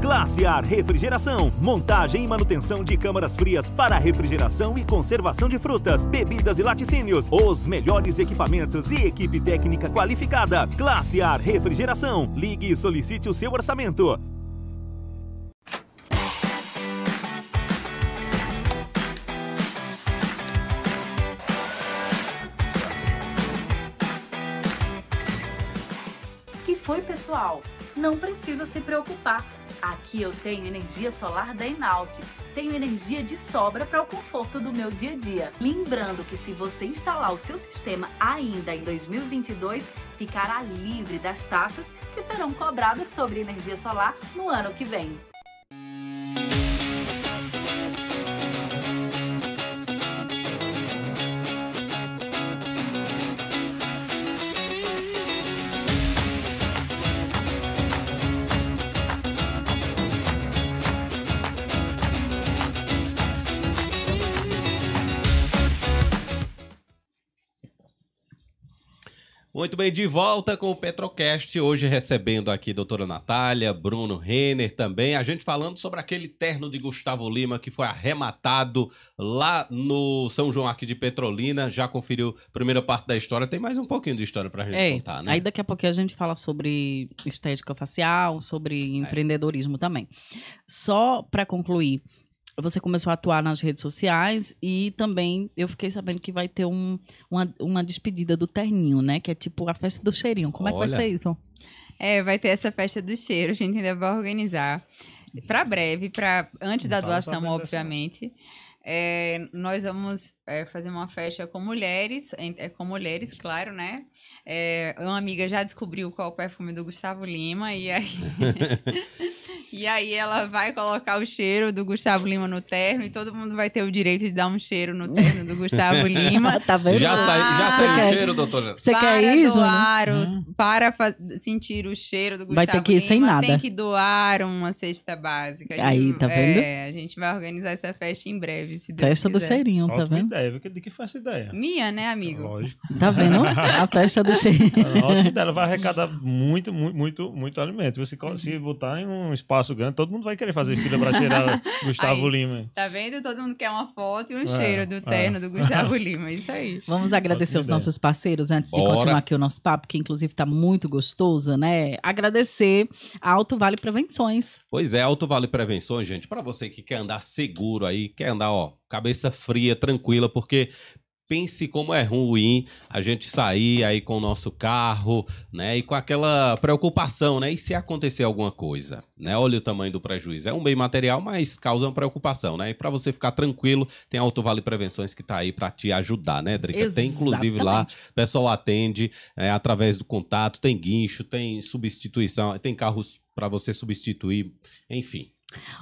Classe Ar Refrigeração. Montagem e manutenção de câmaras frias para refrigeração e conservação de frutas, bebidas e laticínios. Os melhores equipamentos e equipe técnica qualificada. Classe Ar Refrigeração. Ligue e solicite o seu orçamento. Foi pessoal, não precisa se preocupar. Aqui eu tenho energia solar da Enault. Tenho energia de sobra para o conforto do meu dia a dia. Lembrando que se você instalar o seu sistema ainda em 2022, ficará livre das taxas que serão cobradas sobre energia solar no ano que vem. Muito bem, de volta com o Petrocast, hoje recebendo aqui a doutora Natália, Bruno Renner também, a gente falando sobre aquele terno de Gustavo Lima que foi arrematado lá no São João aqui de Petrolina, já conferiu a primeira parte da história, tem mais um pouquinho de história pra gente é, contar, né? Aí daqui a pouquinho a gente fala sobre estética facial, sobre é. empreendedorismo é. também. Só para concluir, você começou a atuar nas redes sociais e também eu fiquei sabendo que vai ter um, uma, uma despedida do terninho, né? Que é tipo a festa do cheirinho. Como Olha. é que vai ser isso? É, vai ter essa festa do cheiro, a gente ainda vai organizar. Para breve, para antes da doação, obviamente. É, nós vamos é, fazer uma festa com mulheres, é, com mulheres, claro, né? É, uma amiga já descobriu qual é o perfume do Gustavo Lima e aí, [laughs] e aí ela vai colocar o cheiro do Gustavo Lima no terno e todo mundo vai ter o direito de dar um cheiro no terno do Gustavo Lima. [laughs] tá vendo? Já ah! saiu já sai o quer, cheiro, doutora. Você para quer isso? Né? Doar né? o, hum. Para sentir o cheiro do Gustavo Lima. Vai ter que ir sem nada. Tem que doar uma cesta básica. Aí, tá vendo? É, a gente vai organizar essa festa em breve, se Deus Festa quiser. do cheirinho, tá vendo? ideia. De que foi essa ideia? Minha, né, amigo? Lógico. Tá vendo? A festa do [laughs] cheiro. Ela dela. Vai arrecadar muito, muito, muito, muito alimento. Você, se botar em um espaço grande, todo mundo vai querer fazer fila pra cheirar [laughs] Gustavo aí, Lima. Tá vendo? Todo mundo quer uma foto e um é, cheiro do é. terno é. do Gustavo [laughs] Lima. Isso aí. Vamos agradecer os nossos parceiros antes Bora. de continuar aqui o nosso papo, que inclusive tá muito gostoso, né? Agradecer a Alto Vale Prevenções. Pois é, Alto Vale Prevenções, gente. Para você que quer andar seguro aí, quer andar, ó, cabeça fria, tranquila, porque pense como é ruim a gente sair aí com o nosso carro, né? E com aquela preocupação, né? E se acontecer alguma coisa, né? Olha o tamanho do prejuízo. É um bem material, mas causa uma preocupação, né? E para você ficar tranquilo, tem a Auto Vale Prevenções que está aí para te ajudar, né, Drica? Exatamente. Tem inclusive lá, o pessoal atende é, através do contato, tem guincho, tem substituição, tem carros para você substituir, enfim,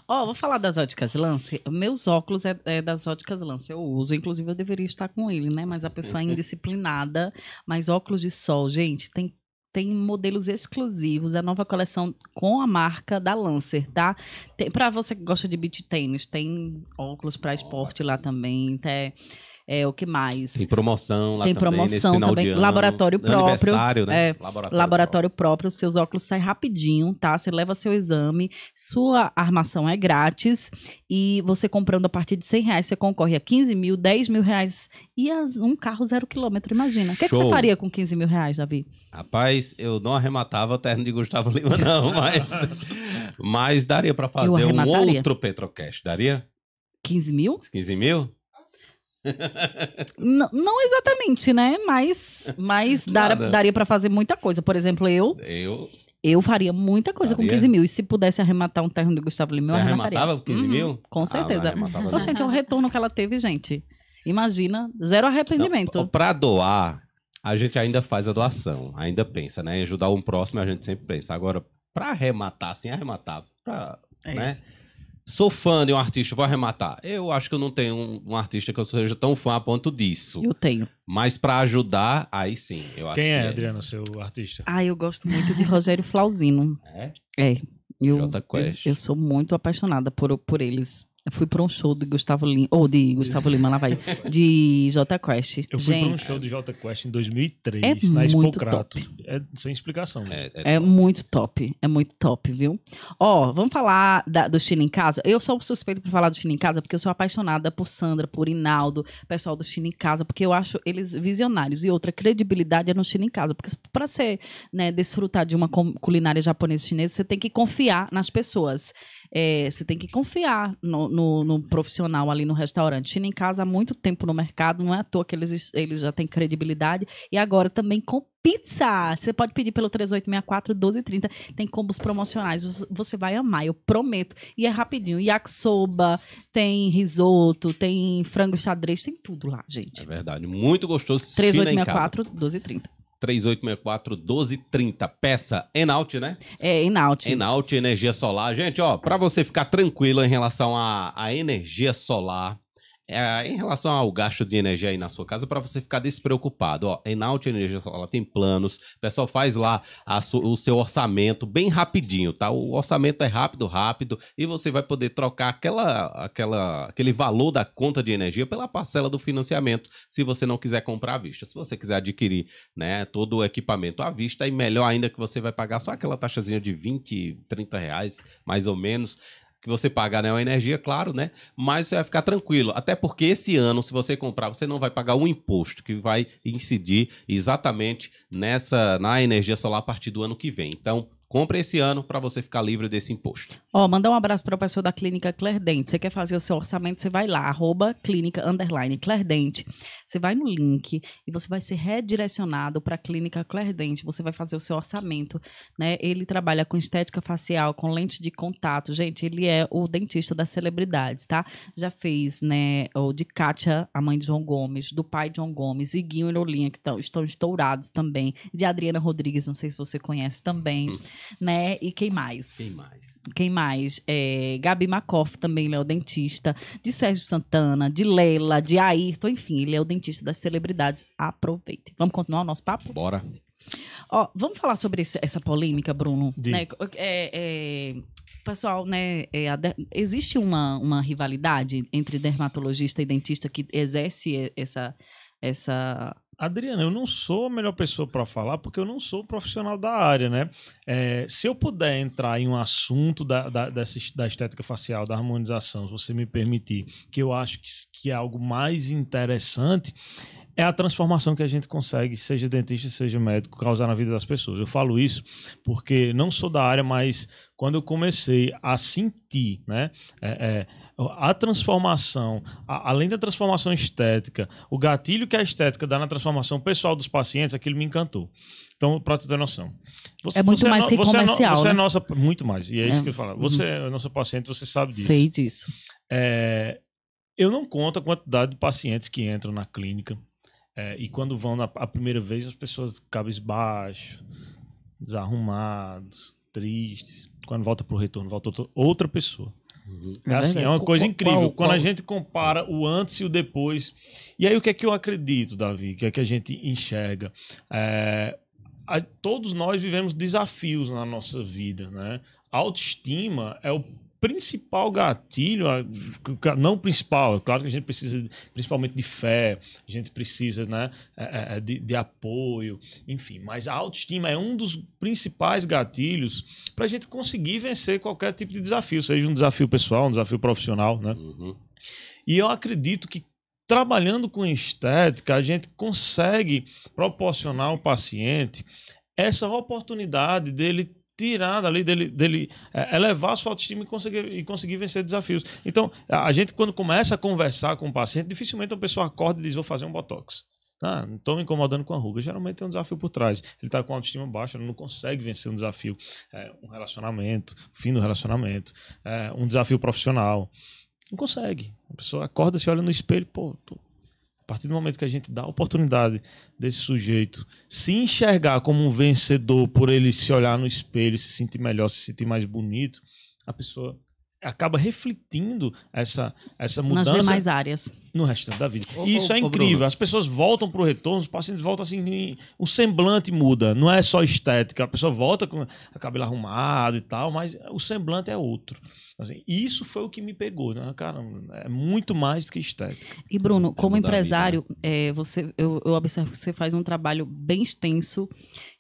Ó, oh, vou falar das óticas Lance. Meus óculos é, é, das óticas Lance. Eu uso, inclusive eu deveria estar com ele, né? Mas a pessoa é uhum. indisciplinada. Mas óculos de sol, gente, tem tem modelos exclusivos, é a nova coleção com a marca da Lancer, tá? Para você que gosta de beach tênis, tem óculos para esporte lá também, tem é, o que mais? Tem promoção lá Tem também, promoção também. Ano, laboratório é próprio. Aniversário, né? É, laboratório, laboratório próprio. próprio. Seus óculos saem rapidinho, tá? Você leva seu exame, sua armação é grátis e você comprando a partir de 100 reais, você concorre a 15 mil, 10 mil reais e as, um carro zero quilômetro, imagina. O que, é que, você faria com 15 mil reais, Davi? Rapaz, eu não arrematava o terno de Gustavo Lima, [laughs] não, mas, mas daria para fazer um outro Petrocast, daria? 15 mil? 15 mil? não, não, exatamente, né? Mas, mas [laughs] dar, daria para fazer muita coisa. Por exemplo, eu. Eu. Eu faria muita coisa faria. com 15 mil. E se pudesse arrematar um terno do Gustavo Lima, Você eu arremataria. arrematava com 15 mil? Uhum, com ah, certeza. Ah, é o retorno que ela teve, gente. Imagina, zero arrependimento. Para doar, a gente ainda faz a doação, ainda pensa, né? Em ajudar um próximo, a gente sempre pensa. Agora, para arrematar, sem assim, arrematar, pra, é. né? sou fã de um artista, vou arrematar. Eu acho que eu não tenho um, um artista que eu seja tão fã a ponto disso. Eu tenho. Mas para ajudar, aí sim. Eu acho Quem é, que é. Adriano, seu artista? Ah, eu gosto muito de Rogério Flauzino. É? É. Eu, eu, eu, sou muito apaixonada por, por eles. Eu fui para um show de Gustavo Lima, ou de Gustavo Lima, lá vai, [laughs] de Jota Quest. Eu fui para um show de Jota Quest em 2003, é na Expocrato. É sem explicação. Né? É, é, é muito top, é muito top, viu? Ó, vamos falar da, do China em Casa. Eu sou suspeito para falar do China em Casa, porque eu sou apaixonada por Sandra, por Inaldo, pessoal do China em Casa, porque eu acho eles visionários. E outra, credibilidade é no China em Casa, porque para você né, desfrutar de uma culinária japonesa chinesa, você tem que confiar nas pessoas. É, você tem que confiar no, no, no, profissional ali no restaurante. China em casa há muito tempo no mercado, não é à toa que eles, eles já têm credibilidade. E agora também com pizza. Você pode pedir pelo 3864 1230. Tem combos promocionais. Você vai amar, eu prometo. E é rapidinho. Yakisoba, tem risoto, tem frango xadrez, tem tudo lá, gente. É verdade. Muito gostoso. 3864 1230. 3864 1230. Peça Enaut, né? É, Enaut. Enaut Energia Solar. Gente, ó, para você ficar tranquilo em relação à, à energia solar, é, em relação ao gasto de energia aí na sua casa, para você ficar despreocupado, ó, Enalt Energia Solar tem planos, o pessoal faz lá su, o seu orçamento bem rapidinho, tá? O orçamento é rápido, rápido, e você vai poder trocar aquela, aquela, aquele valor da conta de energia pela parcela do financiamento, se você não quiser comprar à vista. Se você quiser adquirir, né, todo o equipamento à vista, e é melhor ainda que você vai pagar só aquela taxazinha de 20, 30 reais, mais ou menos, que você paga, né? É uma energia, claro, né? Mas você vai ficar tranquilo. Até porque esse ano, se você comprar, você não vai pagar um imposto que vai incidir exatamente nessa na energia solar a partir do ano que vem. Então, Compre esse ano para você ficar livre desse imposto. Ó, oh, mandar um abraço para o pessoal da Clínica Clerdente. Você quer fazer o seu orçamento, você vai lá, arroba clínica underline Clerdente. Você vai no link e você vai ser redirecionado para a clínica Clerdente. Você vai fazer o seu orçamento, né? Ele trabalha com estética facial, com lente de contato. Gente, ele é o dentista das celebridades, tá? Já fez, né? O de Kátia, a mãe de João Gomes, do pai de João Gomes, e Guinho e Lolinha, que tão, estão estourados também. De Adriana Rodrigues, não sei se você conhece também, hum. né? E quem mais? Quem mais? Quem mais? É, Gabi Makoff também, ele é o dentista. De Sérgio Santana, de Leila, de Ayrton, enfim, ele é o dentista dentista das celebridades. Aproveitem. Vamos continuar o nosso papo? Bora. Ó, vamos falar sobre esse, essa polêmica, Bruno. Né? É, é, pessoal, né? É, existe uma, uma rivalidade entre dermatologista e dentista que exerce essa, essa Adriana, eu não sou a melhor pessoa para falar porque eu não sou profissional da área, né? É, se eu puder entrar em um assunto da, da, dessa, da estética facial, da harmonização, se você me permitir, que eu acho que, que é algo mais interessante, é a transformação que a gente consegue, seja dentista, seja médico, causar na vida das pessoas. Eu falo isso porque não sou da área, mas quando eu comecei a sentir, né? É, é, a transformação, a, além da transformação estética, o gatilho que a estética dá na transformação pessoal dos pacientes, aquilo me encantou. Então, para tu ter noção. Você, é muito você é mais é no, que você comercial. É no, você é né? é nossa, muito mais. E é, é. isso que eu falo. Você uhum. é nossa paciente, você sabe disso. Sei disso. É, eu não conto a quantidade de pacientes que entram na clínica. É, e quando vão na a primeira vez, as pessoas cabisbaixo, desarrumados, tristes. Quando volta para o retorno, volta outra pessoa. Uhum. É, né, assim, né? é uma coisa incrível. Qual, qual... Quando a gente compara o antes e o depois. E aí, o que é que eu acredito, Davi? O que é que a gente enxerga? É, a, todos nós vivemos desafios na nossa vida, né? autoestima é o principal gatilho, não principal, é claro que a gente precisa principalmente de fé, a gente precisa né, é, é, é, de, de apoio, enfim, mas a autoestima é um dos principais gatilhos para a gente conseguir vencer qualquer tipo de desafio, seja um desafio pessoal, um desafio profissional, né? Uhum. E eu acredito que trabalhando com estética, a gente consegue proporcionar ao paciente essa oportunidade dele tirar dali dele, dele é, elevar a sua autoestima e conseguir, e conseguir vencer desafios. Então, a gente quando começa a conversar com o paciente, dificilmente a pessoa acorda e diz, vou fazer um botox. Ah, não estou me incomodando com a ruga. Geralmente tem um desafio por trás. Ele está com autoestima baixa, não consegue vencer um desafio. É, um relacionamento, fim do relacionamento, é, um desafio profissional. Não consegue. A pessoa acorda, se olha no espelho, pô, tô a partir do momento que a gente dá a oportunidade desse sujeito se enxergar como um vencedor por ele se olhar no espelho, se sentir melhor, se sentir mais bonito, a pessoa acaba refletindo essa, essa mudança. Nas demais áreas no restante da vida. E isso é incrível. As pessoas voltam para o retorno, os pacientes voltam assim, o semblante muda. Não é só estética. A pessoa volta com o cabelo arrumado e tal, mas o semblante é outro. Assim, isso foi o que me pegou, né? Caramba, é muito mais que estética. E Bruno, como né? empresário, é, você, eu, eu, observo que você faz um trabalho bem extenso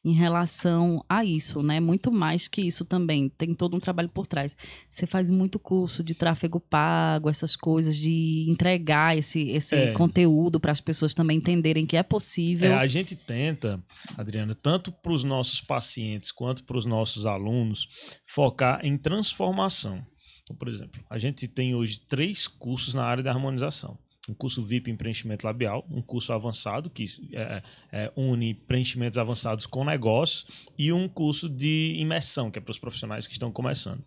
em relação a isso, né? Muito mais que isso também, tem todo um trabalho por trás. Você faz muito curso de tráfego pago, essas coisas, de entregar esse, esse é. conteúdo para as pessoas também entenderem que é possível. É, a gente tenta, Adriana, tanto para os nossos pacientes quanto para os nossos alunos, focar em transformação. Então, por exemplo, a gente tem hoje três cursos na área da harmonização um curso VIP em preenchimento labial, um curso avançado que é, é, une preenchimentos avançados com negócios e um curso de imersão que é para os profissionais que estão começando.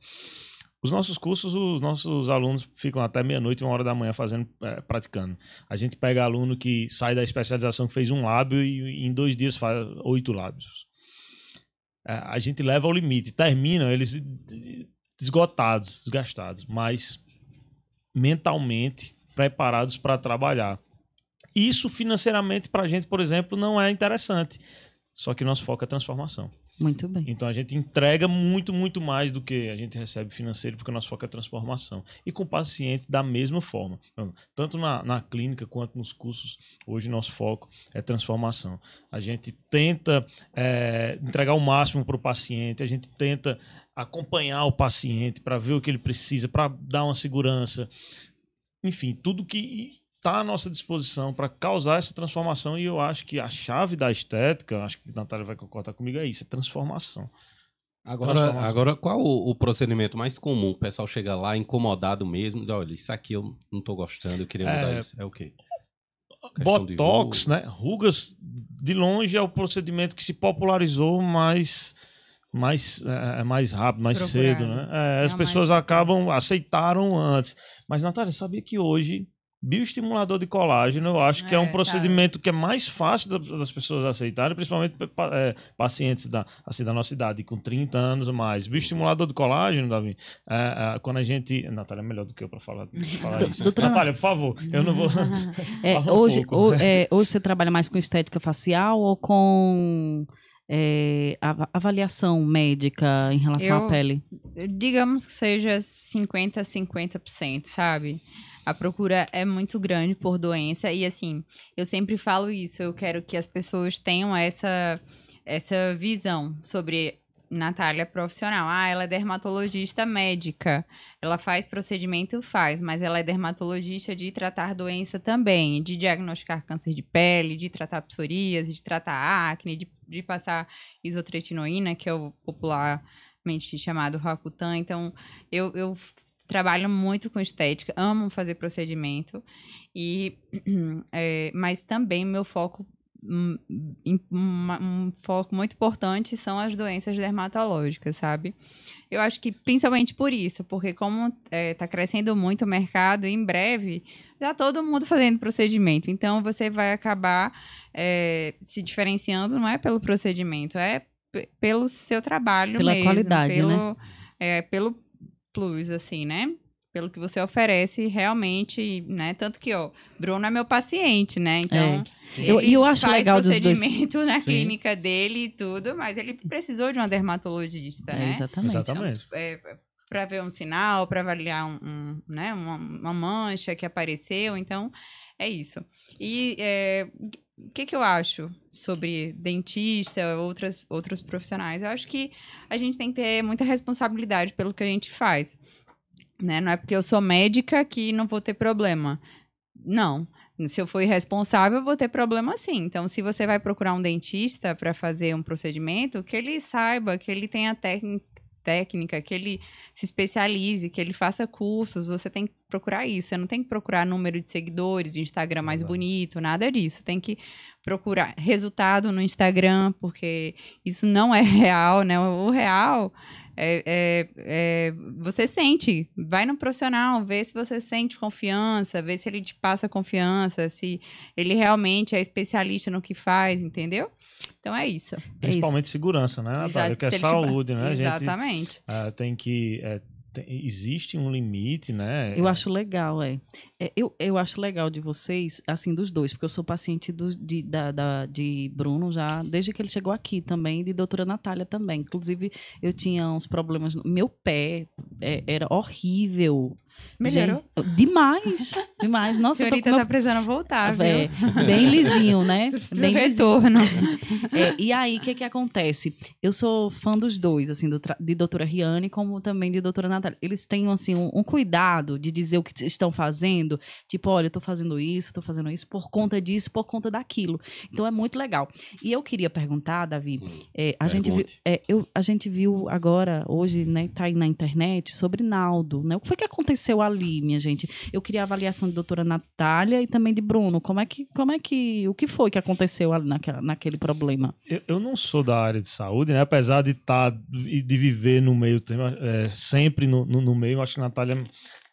Os nossos cursos, os nossos alunos ficam até meia-noite, uma hora da manhã fazendo, é, praticando. A gente pega aluno que sai da especialização que fez um lábio e em dois dias faz oito lábios. É, a gente leva ao limite. Terminam eles esgotados, desgastados, mas mentalmente preparados para trabalhar. Isso financeiramente para a gente, por exemplo, não é interessante. Só que nosso foco é transformação. Muito bem. Então a gente entrega muito, muito mais do que a gente recebe financeiro, porque o nosso foco é transformação. E com o paciente da mesma forma. Então, tanto na, na clínica quanto nos cursos, hoje nosso foco é transformação. A gente tenta é, entregar o máximo para o paciente, a gente tenta acompanhar o paciente para ver o que ele precisa, para dar uma segurança. Enfim, tudo que está à nossa disposição para causar essa transformação. E eu acho que a chave da estética, acho que a Natália vai concordar comigo, é isso: é transformação. Agora, transformação. agora qual o, o, procedimento mais comum? O pessoal chega lá incomodado mesmo, de, olha, isso aqui eu não estou gostando, eu queria é. mudar é... isso. É o quê? Botox, né? Rugas, de longe é o procedimento que se popularizou mais mais, é, é mais rápido, mais cedo, né? É, as é pessoas mais... acabam, aceitaram antes. Mas, Natália, sabia que hoje bioestimulador de colágeno, eu acho que é, um é, tá. procedimento que é mais fácil das pessoas aceitarem, principalmente é, pacientes da, assim, da nossa idade, com 30 anos ou mais. Bioestimulador de colágeno, Davi, é, é, quando a gente... Natália é melhor do que eu para falar, falar [laughs] isso. Doutora... Natália, por favor, eu não vou... hoje, [laughs] é, [laughs] um hoje, hoje você trabalha mais com estética facial ou com é, avaliação médica em relação eu, à pele? Digamos que seja 50% a 50%, sabe? A procura é muito grande por doença e assim, eu sempre falo isso, eu quero que as pessoas tenham essa essa visão sobre Natália profissional. Ah, ela é dermatologista médica. Ela faz procedimento, faz, mas ela é dermatologista de tratar doença também, de diagnosticar câncer de pele, de tratar psoríase, de tratar acne, de, de passar isotretinoína, que é o popularmente chamado Rakutan. Então, eu, eu trabalho muito com estética, amo fazer procedimento, e [clears throat] é, mas também meu foco um foco muito importante são as doenças dermatológicas, sabe? Eu acho que principalmente por isso, porque como está é, tá crescendo muito o mercado, em breve já todo mundo fazendo procedimento. Então você vai acabar é, se diferenciando não é pelo procedimento, é pelo seu trabalho pela mesmo, qualidade, né? pelo, né? É, pelo plus, assim, né? pelo que você oferece, realmente, né? Tanto que, ó, Bruno é meu paciente, né? Então, é. ele eu, eu acho faz legal procedimento dois... Né, na Sim. clínica dele e tudo, mas ele precisou de uma dermatologista, é, né? Exatamente. exatamente. Então, é, para ver um sinal, para avaliar um, um né, uma, uma, mancha que apareceu, então é isso. E é, o que, que eu acho sobre dentista, outras, outros profissionais? Eu acho que a gente tem que ter muita responsabilidade pelo que a gente faz né? Não é porque eu sou médica que não vou ter problema. Não. Se eu for irresponsável, eu vou ter problema sim. Então, se você vai procurar um dentista para fazer um procedimento, que ele saiba, que ele tenha técnica, que ele se especialize, que ele faça cursos, você tem que procurar isso. Você não tem que procurar número de seguidores, de Instagram mais Exato. bonito, nada disso. Tem que procurar resultado no Instagram, porque isso não é [laughs] real, né? O real é, é, é, você sente, vai no profissional, vê se você sente confiança, vê se ele te passa confiança, se ele realmente é especialista no que faz, entendeu? Então é isso. É Principalmente isso. segurança, né, Natália? Exato, é né, ah, que é saúde, te... né? Exatamente. Gente, tem que tem, existe um limite, né? Eu é. acho legal, é. é. eu, eu acho legal de vocês, assim, dos dois, porque eu sou paciente do, de, da, da, de Bruno já, desde que ele chegou aqui também, de doutora Natália também. Inclusive, eu tinha uns problemas. No, meu pé é, era horrível. Melhorou? Gente, demais, [laughs] demais. Nossa, Senhorita eu tô tá meu... precisando voltar, é, bem lisinho, né? [laughs] Bem retorno. [laughs] É, e aí, o que que acontece? Eu sou fã dos dois, assim, do, de doutora Riane como também de doutora Natália. Eles têm, assim, um, um, cuidado de dizer o que estão fazendo. Tipo, olha, eu tô fazendo isso, tô fazendo isso por conta disso, por conta daquilo. Então, é muito legal. E eu queria perguntar, Davi, hum, é, a, gente viu, é, eu, a gente viu agora, hoje, né, tá aí na internet, sobre Naldo, né? O que foi que aconteceu? aconteceu ali, minha gente? Eu queria a avaliação de doutora Natália e também de Bruno. Como é que, como é que, o que foi que aconteceu ali naquela, naquele problema? Eu, eu não sou da área de saúde, né? Apesar de estar tá, e de viver no meio, é, sempre no, no, no meio, acho que a Natália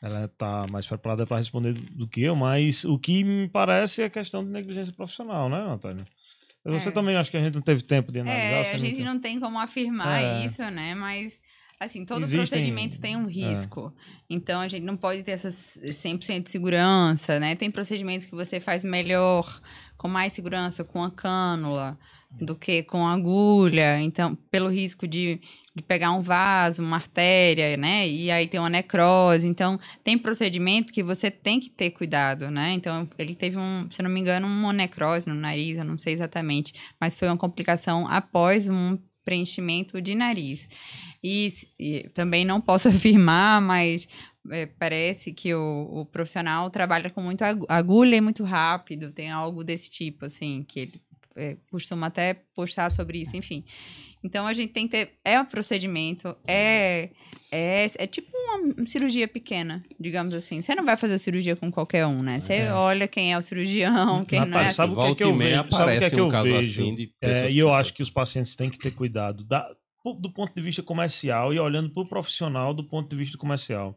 ela está mais preparada para responder do que eu, mas o que me parece é a questão de negligência profissional, né, Natália? Você é. também acho que a gente não teve tempo de é, analisar. É, a gente não tem como afirmar é. isso, né? Mas Assim, todo Existem... procedimento tem um é. risco. É. Então, a gente não pode ter essas 100% de segurança, né? Tem procedimentos que você faz melhor, com mais segurança, com a cânula, do que com a agulha. Então, pelo risco de, de pegar um vaso, uma artéria, né? E aí tem uma necrose. Então, tem procedimento que você tem que ter cuidado, né? Então, ele teve um, se não me engano, uma necrose no nariz, eu não sei exatamente, mas foi uma complicação após um preenchimento de nariz. E, e também não posso [laughs] afirmar, mas é, parece que o, o, profissional trabalha com muito agulha e muito rápido, tem algo desse tipo, assim, que ele é, costuma até postar sobre isso, enfim. Então a gente tem que ter. É um procedimento, uhum. é. É, é tipo uma cirurgia pequena, digamos assim. Você não vai fazer cirurgia com qualquer um, né? Você é. olha quem é o cirurgião, quem Rapaz, não é. Sabe o que, assim. que eu vejo? Sabe o que é que eu vejo? Assim é, e eu acho que os pacientes têm que ter cuidado da, do ponto de vista comercial e olhando para o profissional do ponto de vista comercial.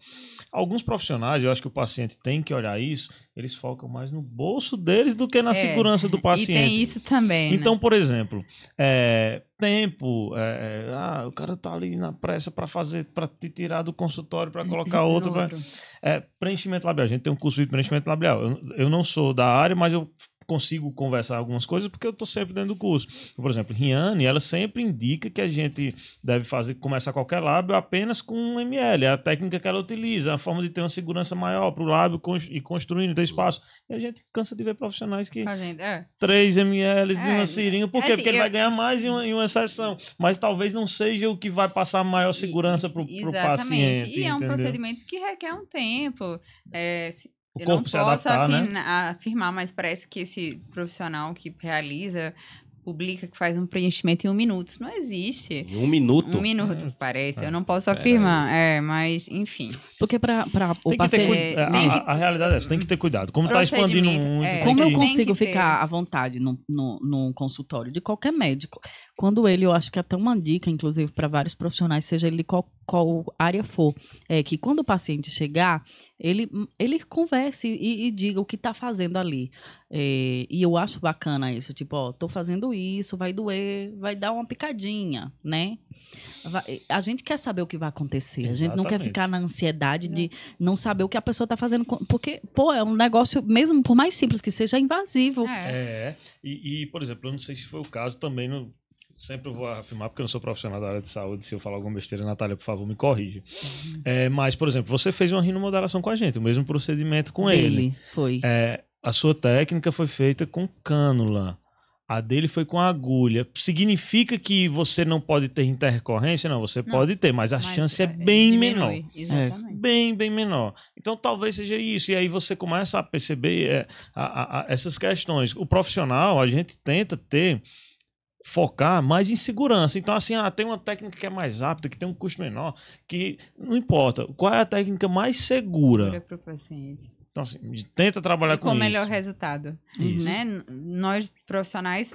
Alguns profissionais, eu acho que o paciente tem que olhar isso, eles focam mais no bolso deles do que na é, segurança do paciente. E tem isso também. Né? Então, né? por exemplo, é, tempo, é, é, ah, o cara tá ali na pressa para fazer, para te tirar do consultório para colocar outro. [laughs] outro. Pra, é, preenchimento labial. A gente tem um curso de preenchimento labial. Eu, eu não sou da área, mas eu consigo conversar algumas coisas porque eu estou sempre dentro do curso. Por exemplo, Riane, ela sempre indica que a gente deve fazer começar qualquer lábio apenas com um ml, é a técnica que ela utiliza, a forma de ter uma segurança maior para o lábio e construindo ter espaço. E a gente cansa de ver profissionais que gente, é. 3 ml de é, uma seringa, é por quê? Assim, porque ele vai ganhar mais em uma, em uma sessão, mas talvez não seja o que vai passar maior segurança para o paciente. Exatamente, e é um entendeu? procedimento que requer um tempo. É, se o eu se adaptar, né? não posso afirmar, mas parece que esse profissional que realiza publica que faz um preenchimento em um minuto. Isso não existe. Em um minuto? Um minuto, é. parece. Eu ah, não posso afirmar. É, mas, enfim. Porque para o parceiro... Cu... É, a, a, realidade é essa. Tem que ter cuidado. Como está expandindo é. muito... É. Como eu consigo ficar ter. à vontade num, consultório de qualquer médico? Quando ele, eu acho que até uma dica, inclusive, para vários profissionais, seja ele de qualquer qual área for, é que quando o paciente chegar, ele, ele converse e, e diga o que está fazendo ali. É, e eu acho bacana isso, tipo, ó, tô fazendo isso, vai doer, vai dar uma picadinha, né? Vai, a gente quer saber o que vai acontecer, Exatamente. a gente não quer ficar na ansiedade não. de não saber o que a pessoa está fazendo, porque, pô, é um negócio, mesmo por mais simples que seja, é invasivo. É. é. E, e, por exemplo, eu não sei se foi o caso também, no, sempre vou afirmar, porque eu não sou profissional da área de saúde, se eu falar alguma besteira, Natália, por favor, me corrija. Uhum. É, mas, por exemplo, você fez uma rinomodelação com a gente, o mesmo procedimento com dele, ele. Foi. É, a sua técnica foi feita com cânula. A dele foi com agulha. Significa que você não pode ter intercorrência? Não, você não, pode ter, mas a mas chance é, é bem menor. Exatamente. É. Bem, bem menor. Então talvez seja isso. E aí você começa a perceber é, a, a, a essas questões. O profissional, a gente tenta ter focar mais em segurança. Então, assim, ah, tem uma técnica que é mais rápida, que tem um custo menor, que não importa. Qual é a técnica mais segura? Segura paciente. Então, assim, tenta trabalhar e com, com isso. melhor resultado. Isso. Né? Nós profissionais,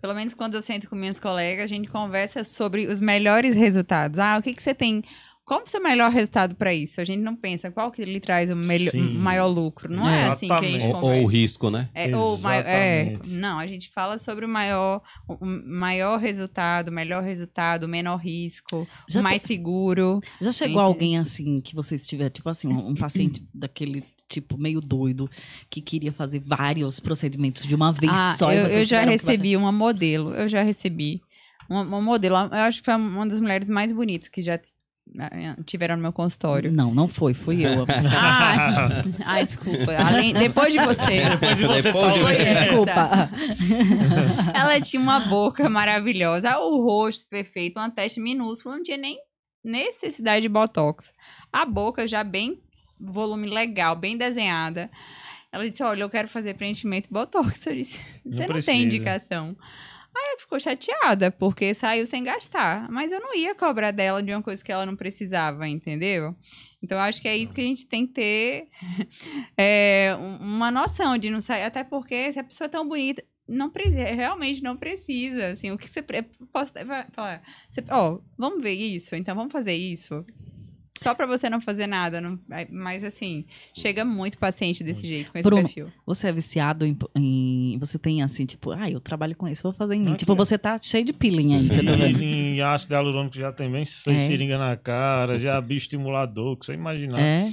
pelo menos quando eu sento com minhas colegas, a gente conversa sobre os melhores resultados. Ah, o que, que você tem qual o seu melhor resultado para isso? A gente não pensa qual que lhe traz o melhor, maior lucro. Não é assim que a gente conversa. Ou, ou o risco, né? É, ou é, não, a gente fala sobre o maior, o maior resultado, melhor resultado, menor risco, já mais te... seguro. Já chegou alguém assim que você estiver, tipo assim, um paciente [clears throat] daquele tipo meio doido que queria fazer vários procedimentos de uma vez ah, só. Eu, eu já recebi uma modelo, eu já recebi uma, uma modelo, eu acho que foi uma das mulheres mais bonitas que já ah, é, tiveram no meu consultório. Não, não foi, fui eu. ah, [laughs] ah [laughs] desculpa. Além, depois de você. É, depois de você, depois de você. Desculpa. [laughs] Ela tinha uma boca maravilhosa, o rosto perfeito, uma teste minúscula, não tinha nem necessidade de botox. A boca já bem volume legal, bem desenhada. Ela disse: "Olha, eu quero fazer preenchimento botox". Eu disse: "Você não, não tem indicação". Aí ela ficou chateada, porque saiu sem gastar. Mas eu não ia cobrar dela de uma coisa que ela não precisava, entendeu? Então, acho que é isso que a gente tem que ter [laughs] é, uma noção de não sair. Até porque se a pessoa é tão bonita, não realmente não precisa, assim, o que você posso falar, você, ó, vamos ver isso, então vamos fazer isso só para você não fazer nada. Não, mas assim, chega muito paciente desse jeito, com esse Bruno, perfil. Você é viciado em, em, Você tem assim, tipo, ah, eu trabalho com isso, vou fazer em mim. tipo, é. você tá cheio de pilinha aí, entendeu? eu vendo. Em ácido hialurônico já tem bem é. na cara, já é bioestimulador, que você imaginar. É.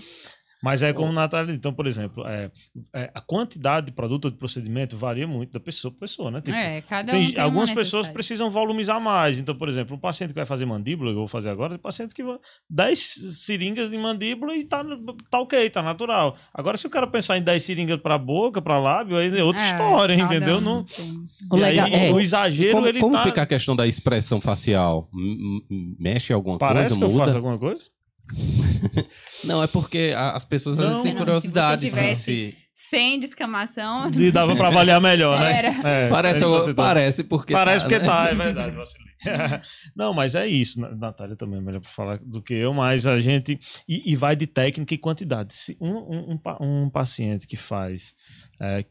Mas é como o Natália, então, por exemplo, é, é, a quantidade de produto ou de procedimento varia muito da pessoa para pessoa, né? Tipo, é, cada um tem, tem Algumas pessoas precisam volumizar mais. Então, por exemplo, um paciente que vai fazer mandíbula, eu vou fazer agora, tem pacientes que vão 10 seringas de mandíbula e tá, tá ok, tá natural. Agora, se o cara pensar em 10 seringas para boca, para lábio, aí é outra é, história, entendeu? Um não... O, legal, aí, é, o, exagero, como, ele como tá... fica a questão da expressão facial? mexe alguma Parece coisa? Parece que muda? eu faço alguma coisa? [laughs] não, é porque as pessoas não, não curiosidade. Se né, tivesse... se... Sem descamação. [laughs] E dava para avaliar melhor, né? É, [laughs] parece, eu, parece porque Parece tá, porque né? tá, é verdade, não, mas é isso. Natália também é melhor para falar do que eu, mas a gente. E, e vai de técnica e quantidade. Se um, um, um, um paciente que faz. É,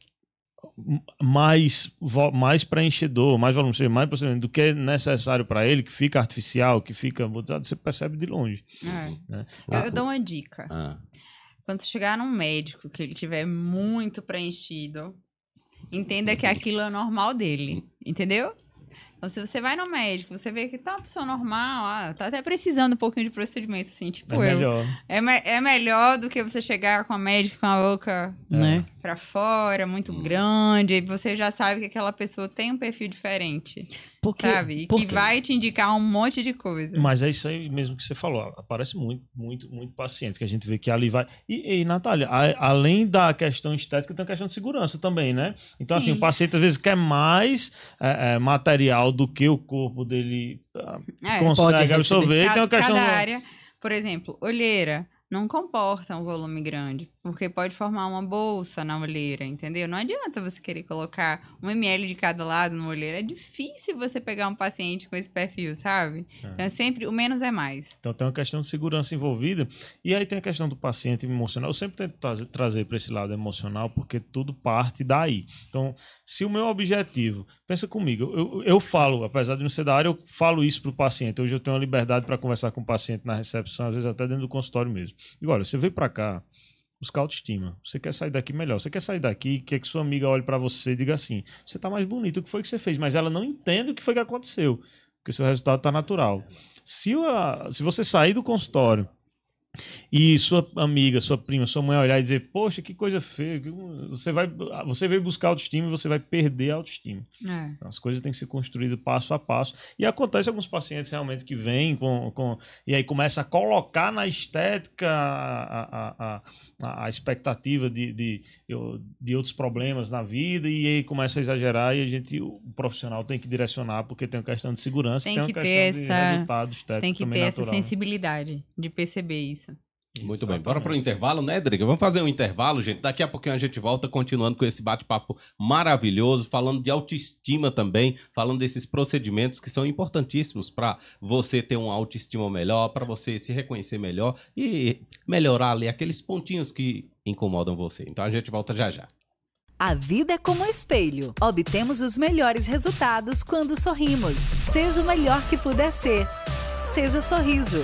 mais, mais preenchedor, mais volume, mais do que é necessário para ele, que fica artificial, que fica botado, você percebe de longe. É. Né? Eu, eu, dou uma dica. Ah. Quando chegar num médico que ele tiver muito preenchido, entenda que uhum. aquilo é normal dele, entendeu? Então, se você vai no médico, você vê que tá uma pessoa normal, ah, tá até precisando um pouquinho de procedimento, assim, tipo é eu. Melhor. É, me é melhor do que você chegar com a médica com a boca é. Né? pra fora, muito hum. grande, e você já sabe que aquela pessoa tem um perfil diferente. Porque, sabe? Porque... Que vai te indicar um monte de coisa. Mas é isso aí mesmo que você falou. Aparece muito, muito, muito paciente que a gente vê que ali vai. E, e Natália, a, além da questão estética, tem a questão de segurança também, né? Então, Sim. assim, o paciente às vezes quer mais é, é, material do que o corpo dele ah, é, consegue absorver. Então, cada, então, questão... cada área, por exemplo, olheira não comporta um volume grande. Porque pode formar uma bolsa na olheira, entendeu? Não adianta você querer colocar um ml de cada lado na olheira. É difícil você pegar um paciente com esse perfil, sabe? É. Então, é sempre o menos é mais. Então, tem uma questão de segurança envolvida. E aí tem a questão do paciente emocional. Eu sempre tento trazer, trazer para esse lado emocional, porque tudo parte daí. Então, se o meu objetivo... Pensa comigo. Eu, eu falo, apesar de não ser da área, eu falo isso para o paciente. Hoje eu tenho a liberdade para conversar com o paciente na recepção, às vezes até dentro do consultório mesmo. E olha, você veio para cá buscar autoestima. Você quer sair daqui melhor. Você quer sair daqui, quer que sua amiga olhe para você e diga assim: você tá mais bonito, o que foi que você fez? Mas ela não entende o que foi que aconteceu, porque seu resultado tá natural. Se, a, se você sair do consultório e sua amiga, sua prima, sua mãe olhar e dizer: poxa, que coisa feia, você vai, você veio buscar autoestima e você vai perder a autoestima. É. Então, as coisas têm que ser construídas passo a passo. E acontece alguns pacientes realmente que vêm com, com e aí começa a colocar na estética a, a, a a, expectativa de, de, de outros problemas na vida e aí começa a exagerar e a gente, o profissional tem que direcionar porque tem uma questão de segurança tem, tem que uma questão essa, de resultados Tem que ter essa né? sensibilidade né? de perceber isso. Muito Exatamente. bem, bora para o intervalo, né, Driga? Vamos fazer um intervalo, gente. Daqui a pouquinho a gente volta continuando com esse bate-papo maravilhoso, falando de autoestima também, falando desses procedimentos que são importantíssimos para você ter uma autoestima melhor, para você se reconhecer melhor e melhorar ali aqueles pontinhos que incomodam você. Então a gente volta já já. A vida é como um espelho. Obtemos os melhores resultados quando sorrimos. Seja o melhor que puder ser. Seja sorriso.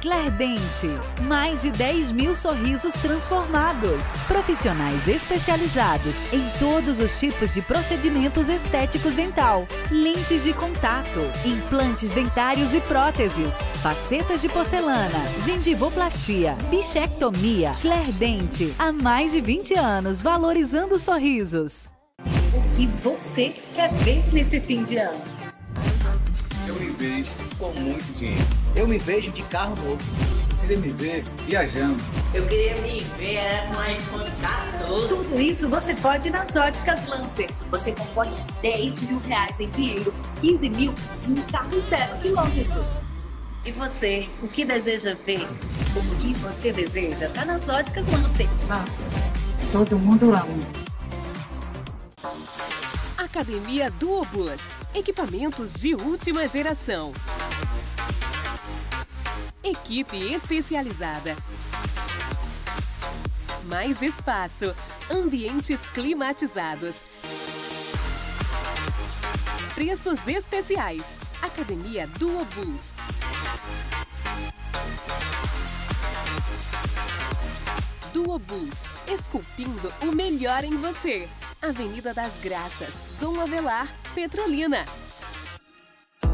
Clerdente, mais de 10 mil sorrisos transformados. Profissionais especializados em todos os tipos de procedimentos estéticos dental. Lentes de contato, implantes dentários e próteses, facetas de porcelana, gengivoplastia, bichectomia. Clerdente, há mais de 20 anos valorizando sorrisos. O que você quer ver nesse fim de ano? Eu livrei com muito dinheiro eu me vejo de carro novo. Eu queria me ver viajando. Eu queria me ver mais com Tudo isso você pode nas óticas Lancer. Você concorre 10 mil reais em dinheiro, 15 mil em carro zero quilômetro. E você, o que deseja ver? O que você deseja tá nas óticas Lancer. Nossa, todo mundo ama. Academia Duobus. Equipamentos de última geração equipe especializada. Mais espaço, ambientes climatizados. Preços especiais. Academia Duo Duobus, esculpindo o melhor em você. Avenida das Graças, Dom Avelar, Petrolina.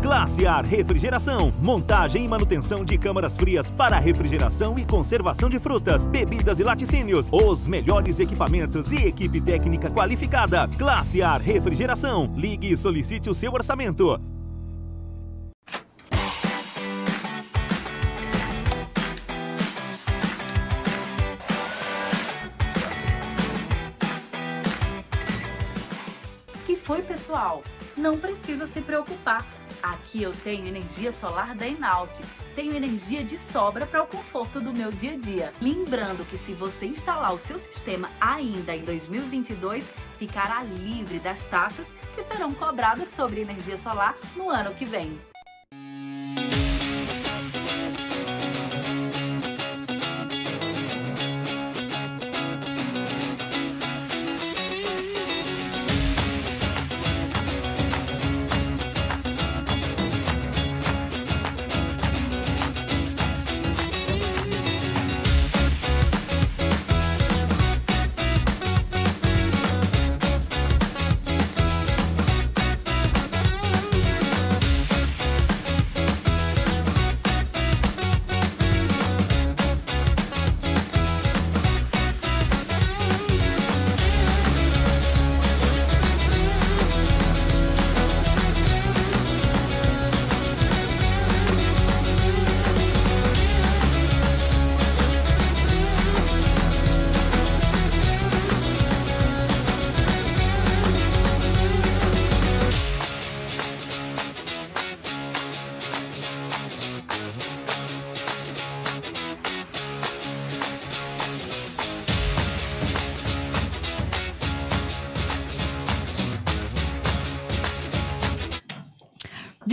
Glaciar Refrigeração. Montagem e manutenção de câmaras frias para refrigeração e conservação de frutas, bebidas e laticínios. Os melhores equipamentos e equipe técnica qualificada. Glaciar Refrigeração. Ligue e solicite o seu orçamento. E foi, pessoal? Não precisa se preocupar Aqui eu tenho energia solar da Enalt. Tenho energia de sobra para o conforto do meu dia a dia. Lembrando que se você instalar o seu sistema ainda em 2022, ficará livre das taxas que serão cobradas sobre energia solar no ano que vem.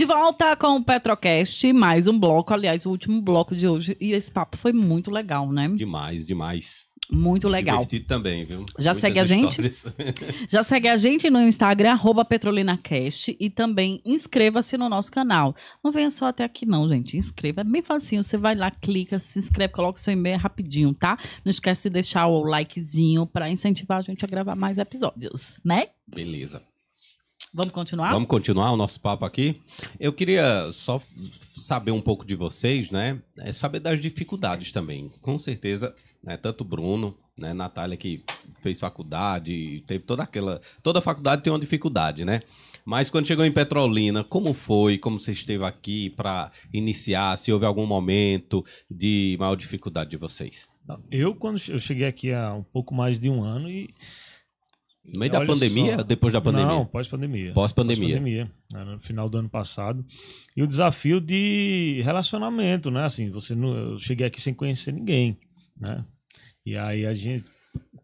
de volta com o Petrocast, mais um bloco, aliás, o último bloco de hoje. E esse papo foi muito legal, né? Demais, demais. Muito legal. Divertido também, viu? Já Muitas segue a gente? [laughs] [laughs] Já segue a gente no Instagram, PetrolinaCast e também inscreva-se no nosso canal. Não venha só até aqui não, gente. Inscreva, é bem facinho. Você vai lá, clica, se inscreve, coloca seu e-mail é rapidinho, tá? Não esquece de deixar o likezinho para incentivar a gente a gravar mais episódios, né? Beleza. Vamos continuar? Vamos continuar o nosso papo aqui. Eu queria só saber um pouco de vocês, né? É saber das dificuldades também. Com certeza, né? Tanto o Bruno, né? Natália que fez faculdade, teve toda aquela. Toda faculdade tem uma dificuldade, né? Mas quando chegou em Petrolina, como foi? Como você esteve aqui para iniciar? Se houve algum momento de maior dificuldade de vocês? Eu, quando eu cheguei aqui há um pouco mais de um ano e no meio da pandemia? Só. Depois da pandemia? Não, pós-pandemia. Pós-pandemia. Pós-pandemia. Né, no final do ano passado. E o desafio de relacionamento, né? Assim, você não, eu cheguei aqui sem conhecer ninguém, né? E aí a gente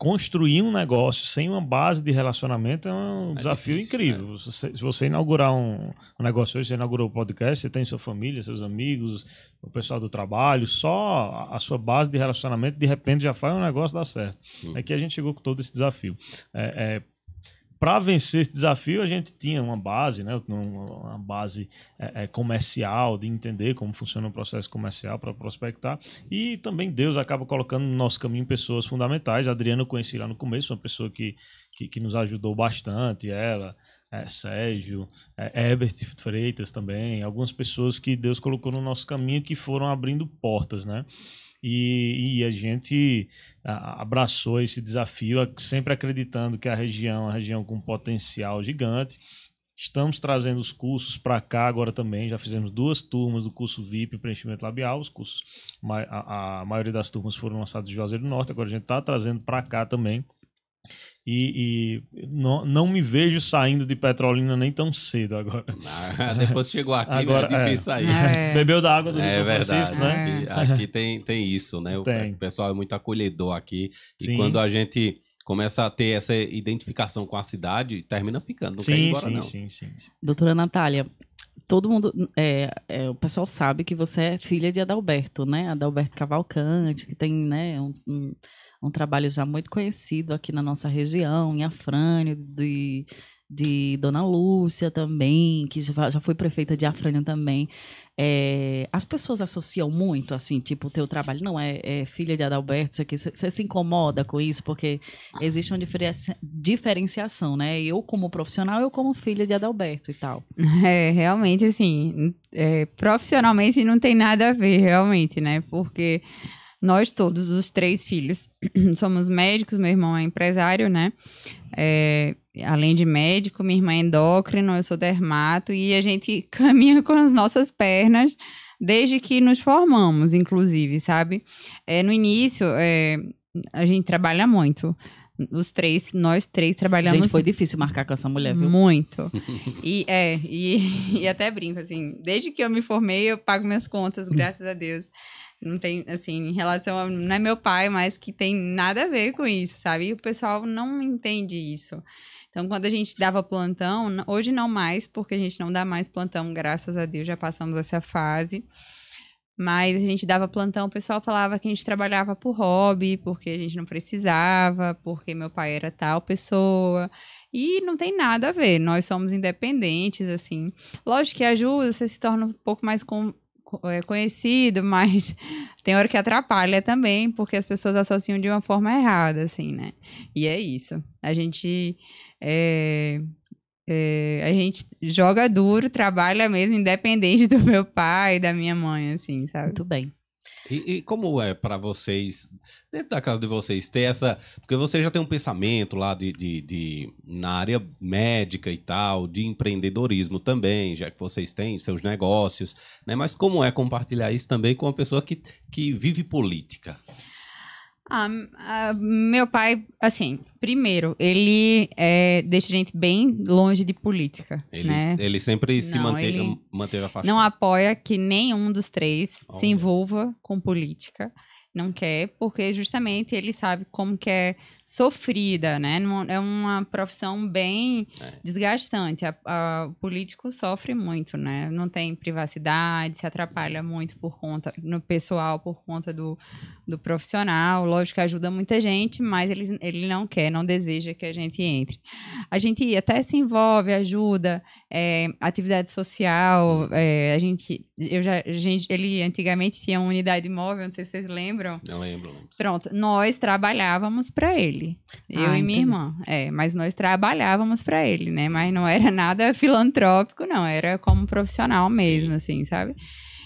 construir um negócio sem uma base de relacionamento é um é desafio difícil, incrível. Né? se você inaugurar um, um, negócio hoje, você inaugurou o um podcast, você tem sua família, seus amigos, o pessoal do trabalho, só a sua base de relacionamento, de repente já faz um negócio dar certo. Uhum. É que a gente chegou com todo esse desafio. É, é, para vencer esse desafio, a gente tinha uma base, né? uma base é, é, comercial, de entender como funciona o processo comercial para prospectar. E também Deus acaba colocando no nosso caminho pessoas fundamentais. A Adriana eu conheci lá no começo, uma pessoa que, que, que nos ajudou bastante, ela, é, Sérgio, é, Herbert Freitas também, algumas pessoas que Deus colocou no nosso caminho que foram abrindo portas, né? E, e, a gente abraçou esse desafio, sempre acreditando que a região é uma região com potencial gigante. Estamos trazendo os cursos para cá agora também. Já fizemos duas turmas do curso VIP Preenchimento Labial. Os cursos, a, a maioria das turmas foram lançadas de Juazeiro do Norte. Agora a gente está trazendo para cá também e, e, não, não me vejo saindo de Petrolina nem tão cedo agora. Ah, [laughs] depois chegou aqui, né? é agora, é difícil é. sair. [laughs] É. Bebeu da água do é, Rio São Francisco, né? É. Aqui, aqui, tem, tem isso, né? Tem. O pessoal é muito acolhedor aqui. Sim. E quando a gente começa a ter essa identificação com a cidade, termina ficando. Não sim, quer ir embora, sim, não. sim, sim, sim. Doutora Natália, todo mundo, é, é, o pessoal sabe que você é filha de Adalberto, né? Adalberto Cavalcante, que tem, né, um, um um trabalho já muito conhecido aqui na nossa região, em Afrânio, de, de Dona Lúcia também, que já foi prefeita de Afrânio também. É, as pessoas associam muito, assim, tipo, o teu trabalho não é, é filha de Adalberto, isso aqui, você se incomoda com isso, porque existe uma diferenciação, né? Eu como profissional, eu como filha de Adalberto e tal. [laughs] É, realmente, assim, é, profissionalmente não tem nada a ver, realmente, né? Porque nós todos, os três filhos, [clears throat] somos médicos, meu irmão é empresário, né? É, além de médico, minha irmã é endócrino, eu sou dermato, e a gente [laughs] caminha com as nossas pernas desde que nos formamos, inclusive, sabe? É, no início, é, a gente trabalha muito. Os três, nós três trabalhamos. Gente, foi difícil marcar com essa mulher, viu? Muito. [laughs] e é, e, [laughs] e até brinco, assim, desde que eu me formei, eu pago minhas contas, graças a Deus. Não tem, assim, em relação a. Não é meu pai, mas que tem nada a ver com isso, sabe? E o pessoal não entende isso. Então, quando a gente dava plantão, hoje não mais, porque a gente não dá mais plantão, graças a Deus, já passamos essa fase. Mas a gente dava plantão, o pessoal falava que a gente trabalhava por hobby, porque a gente não precisava, porque meu pai era tal pessoa. E não tem nada a ver, nós somos independentes, assim. Lógico que ajuda, você se torna um pouco mais com, é conhecido, [laughs] mas tem hora que atrapalha também, porque as pessoas associam de uma forma errada, assim, né? E é isso. A gente. É, é, a gente joga duro, trabalha mesmo, independente [laughs] do meu pai e da minha mãe, assim, sabe? Muito bem. E, e, como é para vocês, dentro da casa de vocês, ter essa. Porque você já tem um pensamento lá de, de, de, na área médica e tal, de empreendedorismo também, já que vocês têm seus negócios, né? Mas como é compartilhar isso também com uma pessoa que, que vive política? Ah, meu pai, assim, primeiro, ele é, deixa a gente bem longe de política. Ele, né? ele sempre não, se manteve, ele manteve afastado. Não apoia que nenhum dos três oh, se envolva meu. com política. Não quer, porque justamente ele sabe como que é sofrida, né? É uma profissão bem é. desgastante. A, a, o político sofre muito, né? Não tem privacidade, se atrapalha muito por conta no pessoal, por conta do, do profissional. Lógico que ajuda muita gente, mas ele, ele não quer, não deseja que a gente entre. A gente até se envolve, ajuda, é, atividade social. É, a gente, eu já, a gente, ele antigamente tinha uma unidade móvel, não sei se vocês lembram. Eu lembro. lembro. Pronto, nós trabalhávamos para ele ele. Eu ah, e minha irmã. É, mas nós trabalhávamos para ele, né? Mas não era [laughs] nada filantrópico, não. Era como profissional mesmo, Sim. assim, sabe?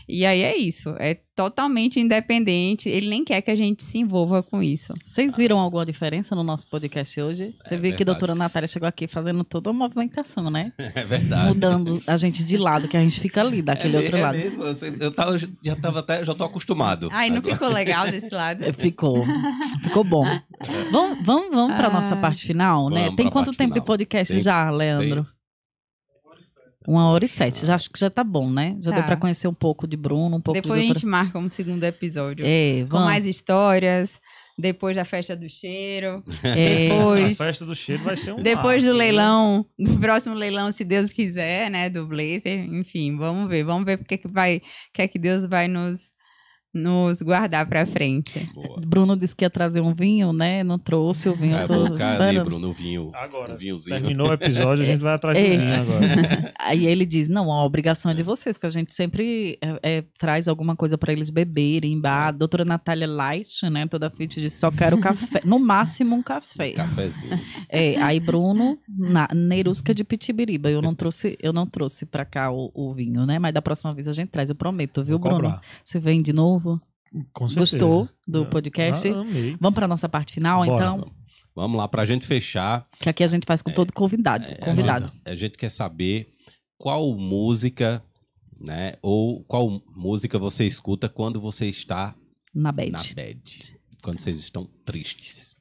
E aí é isso, é totalmente independente, ele nem quer que a gente se envolva com isso. Vocês viram alguma diferença no nosso podcast hoje? É Você é viu que a doutora Natália chegou aqui fazendo toda a movimentação, né? [laughs] É verdade. Mudando a gente de lado, que a gente fica ali, daquele é, outro é lado. Mesmo, eu tava, já tava até, já tô acostumado. Aí não ficou legal desse lado? É, ficou, ficou bom. É. Vamos, vamos, vamos pra ah. nossa parte final, né? Vamos tem quanto tempo final. de podcast tem, já, Leandro? Tem uma hora e ah. sete. Já acho que já tá bom, né? Já tá. deu para conhecer um pouco de Bruno, um pouco Depois de a gente marca um segundo episódio. É, vamos. Com mais histórias. Depois da festa do cheiro. [laughs] É. Depois. A festa do cheiro vai ser um. Depois marco, do né? leilão, né? do próximo leilão, se Deus quiser, né? Do Blazer. Enfim, vamos ver. Vamos ver porque que vai. quer que é que Deus vai nos nos guardar para frente. Boa. Bruno disse que ia trazer um vinho, né? Não trouxe o vinho. Vai todo... ali, Bruno, um vinho. Agora, um vinhozinho. terminou o episódio, a gente vai atrás do é. vinho agora. [laughs] Aí ele diz, não, a obrigação é de é. vocês, que a gente sempre é, é, traz alguma coisa para eles beberem, bar. A é. doutora Natália Light, né? Toda fit diz, só quero café, no máximo um café. Um cafezinho. É, aí Bruno, uhum. na Nerusca de Pitibiriba. Eu não trouxe, eu não trouxe para cá o, o, vinho, né? Mas da próxima vez a gente traz, eu prometo, viu, Bruno? Você vem de novo? Com certeza. Gostou do podcast? Ah, amei. Vamos para nossa parte final, Bora. então? Vamos lá, para a gente fechar. Que aqui a gente faz com é, todo convidado. É, convidado. A gente, a gente quer saber qual música, né? Ou qual música você escuta quando você está na bed. Na bed. Quando vocês estão tristes.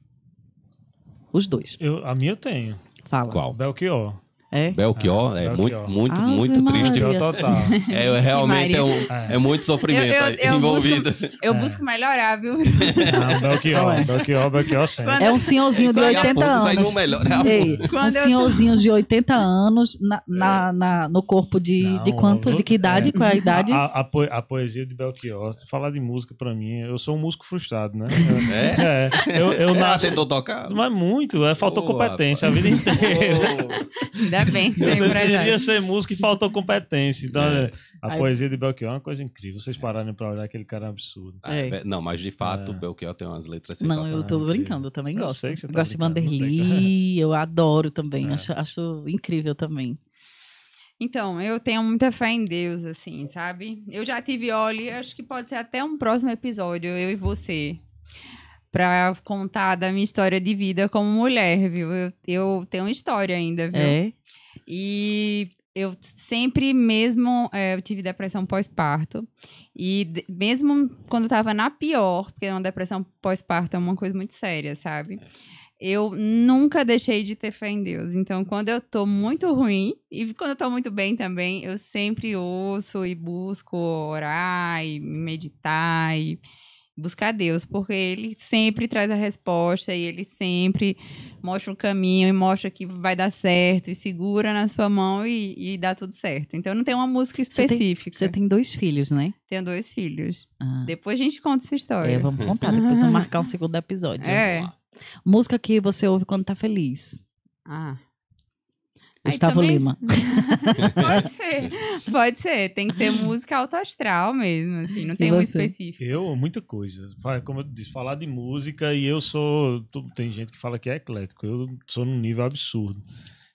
Os dois. Eu, a minha eu tenho. Fala. Qual? Belchior. É? Belchior, ah, é, Belchior. muito, muito, muito Maria. triste. Total. [laughs] É, realmente é, um, é. é muito sofrimento eu, eu, eu envolvido. Busco, eu é. busco melhorar, viu? Não, Belchior, é. Belchior, Belchior sempre. É um senhorzinho de 80 anos. um senhorzinho de 80 [laughs] anos na, no corpo de, Não, de quanto? de que idade? Qual é a idade? A, a, a, poesia de Belchior. Se falar de música pra mim, eu sou um músico frustrado, né? Eu, é? Eu, eu nasci... tentou tocar? Mas muito, faltou competência a vida inteira. Parabéns. Queria ser músico e faltou competência. Então, é. é. a Aí... poesia de Belchior é uma coisa incrível. Vocês pararem pra olhar aquele cara é absurdo. Ah, é. é. Não, mas de fato, é. Belchior tem umas letras sensacionais. Não, eu tô brincando, eu também eu gosto. tá gosto de Vanderly, [laughs] eu adoro também. Acho, acho incrível também. Então, eu tenho muita fé em Deus, assim, sabe? Eu já tive, olha, acho que pode ser até um próximo episódio, eu e você para contar da minha história de vida como mulher, viu? Eu, eu tenho uma história ainda, viu? É. E eu sempre mesmo é, eu tive depressão pós-parto e mesmo quando tava na pior porque uma depressão pós-parto é uma coisa muito séria sabe eu nunca deixei de ter fé em Deus então quando eu tô muito ruim e quando eu tô muito bem também eu sempre ouço e busco orar e meditar e buscar Deus, porque ele sempre traz a resposta e ele sempre mostra o caminho e mostra que vai dar certo e segura na sua mão e, e dá tudo certo. Então não tem uma música específica. Você tem, você tem dois filhos, né? Tenho dois filhos. Ah. Depois a gente conta essa história. É, vamos contar, depois vamos marcar um segundo episódio. [laughs] É. Música que você ouve quando tá feliz. Ah. Gustavo também... Lima. [laughs] pode ser, pode ser. Tem que ser música autoastral mesmo, assim, não tem um específico. Eu, muita coisa. Como eu disse, falar de música e eu sou. Tem gente que fala que é eclético. Eu sou num nível absurdo.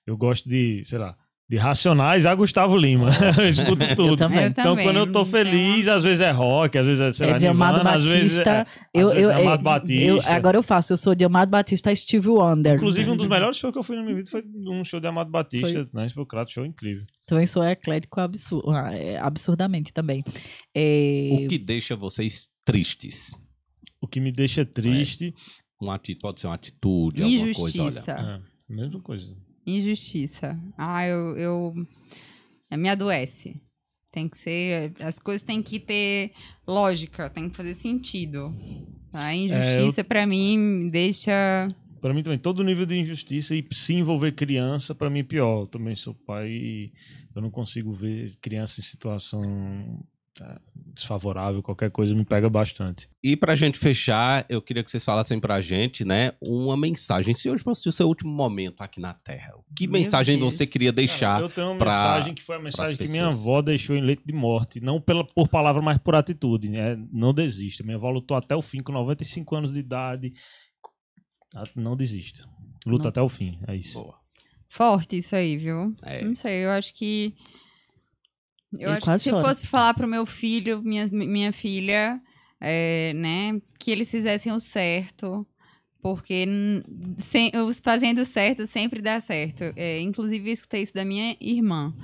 Eu gosto de, sei lá, de Racionais a Gustavo Lima. Ah. [laughs] eu escuto tudo. Eu então, também. quando eu tô feliz, às vezes é rock, às vezes é sei é de Amado Batista. Às vezes é, eu, às vezes eu, é Amado eu, Batista. Eu, agora eu faço, eu sou de Amado Batista Steve Wonder. Inclusive, um dos melhores shows que eu fui na minha vida foi um show de Amado Batista, foi. né? show incrível. Também então, sou eclético absur ah, é, absurdamente também. É... O que deixa vocês tristes? O que me deixa triste. É. Um Pode ser uma atitude, Injustiça. alguma coisa, olha. É, mesma coisa. Injustiça. Ah, eu, eu. Me adoece. Tem que ser. As coisas têm que ter lógica, tem que fazer sentido. A injustiça, é, eu... para mim, deixa. Para mim também, todo nível de injustiça e se envolver criança, para mim, é pior. Eu também sou pai e eu não consigo ver criança em situação Tá desfavorável, qualquer coisa me pega bastante. E pra gente fechar, eu queria que vocês falassem pra gente, né, uma mensagem. Se hoje fosse o seu último momento aqui na Terra, que Meu mensagem Deus. você queria deixar Cara, Eu tenho uma pra, mensagem que foi a mensagem que minha avó deixou em leito de morte, não pela, por palavra, mas por atitude, né? Não desista. Minha avó lutou até o fim, com 95 anos de idade. Ah, não desista. Luta não. até o fim, é isso. Boa. Forte isso aí, viu? É. Não sei, eu acho que eu, eu acho que se choro. fosse falar pro meu filho, minha, minha filha, é, né, que eles fizessem o certo, porque sem, fazendo certo sempre dá certo. É, inclusive, escutei isso da minha irmã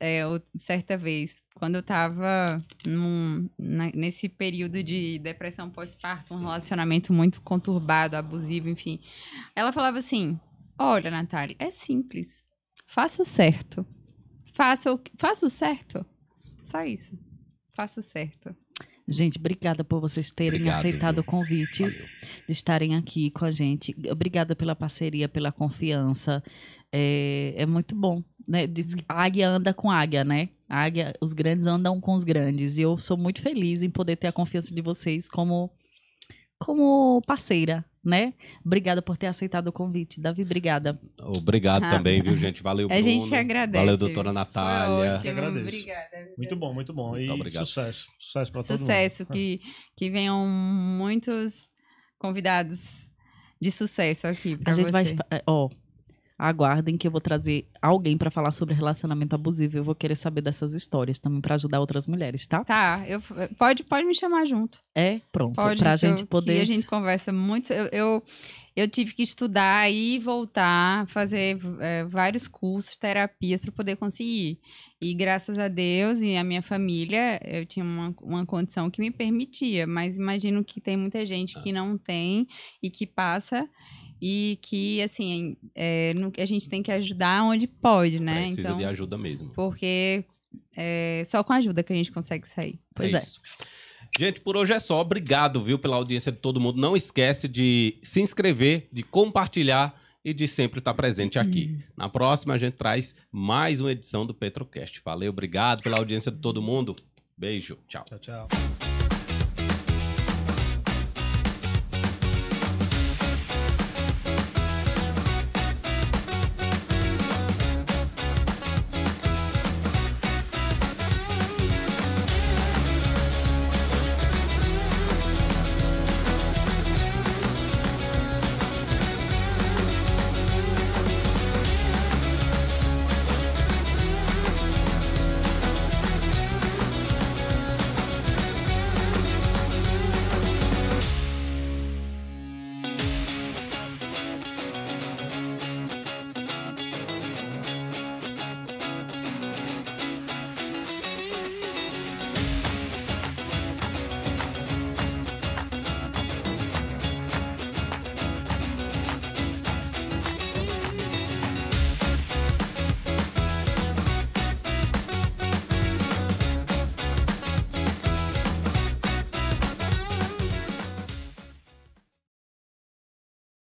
é, certa vez, quando eu tava num, na, nesse período de depressão pós-parto, um relacionamento muito conturbado, abusivo, enfim. Ela falava assim: Olha, Natália, é simples, faça o certo. Faça o, faça o certo. Só isso. Faça o certo. Gente, obrigada por vocês terem Obrigado, aceitado viu? o convite Valeu. de estarem aqui com a gente. Obrigada pela parceria, pela confiança. É, é muito bom. Né? Diz que a águia anda com águia, né? A águia, os grandes andam com os grandes. E eu sou muito feliz em poder ter a confiança de vocês como como parceira, né? Obrigada por ter aceitado o convite. Davi, obrigada. Obrigado ah, também, viu, gente? Valeu, Bruno. A gente que agradece. Valeu, doutora Natália. Ótimo, agradeço. Obrigada. Muito bom, muito bom. Muito e obrigado. sucesso. Sucesso para todo mundo. Sucesso. É. Que, que venham muitos convidados de sucesso aqui para A gente você. vai... Ó, oh aguardem que eu vou trazer alguém para falar sobre relacionamento abusivo. Eu vou querer saber dessas histórias também para ajudar outras mulheres, tá? Tá, eu, pode, pode me chamar junto. É, pronto. Pode, pra gente eu, poder. E a gente conversa muito. Eu, eu, eu, tive que estudar e voltar, fazer é, vários cursos, terapias para poder conseguir. E graças a Deus e a minha família, eu tinha uma, uma condição que me permitia. Mas imagino que tem muita gente que ah. não tem e que passa e que, assim, é, a gente tem que ajudar onde pode, né? Precisa então, de ajuda mesmo. Porque é só com ajuda que a gente consegue sair. Pois é. é. Gente, por hoje é só. Obrigado, viu, pela audiência de todo mundo. Não esquece de se inscrever, de compartilhar e de sempre estar presente aqui. Uhum. Na próxima, a gente traz mais uma edição do Petrocast. Valeu, obrigado pela audiência de todo mundo. Beijo, tchau. Tchau, tchau.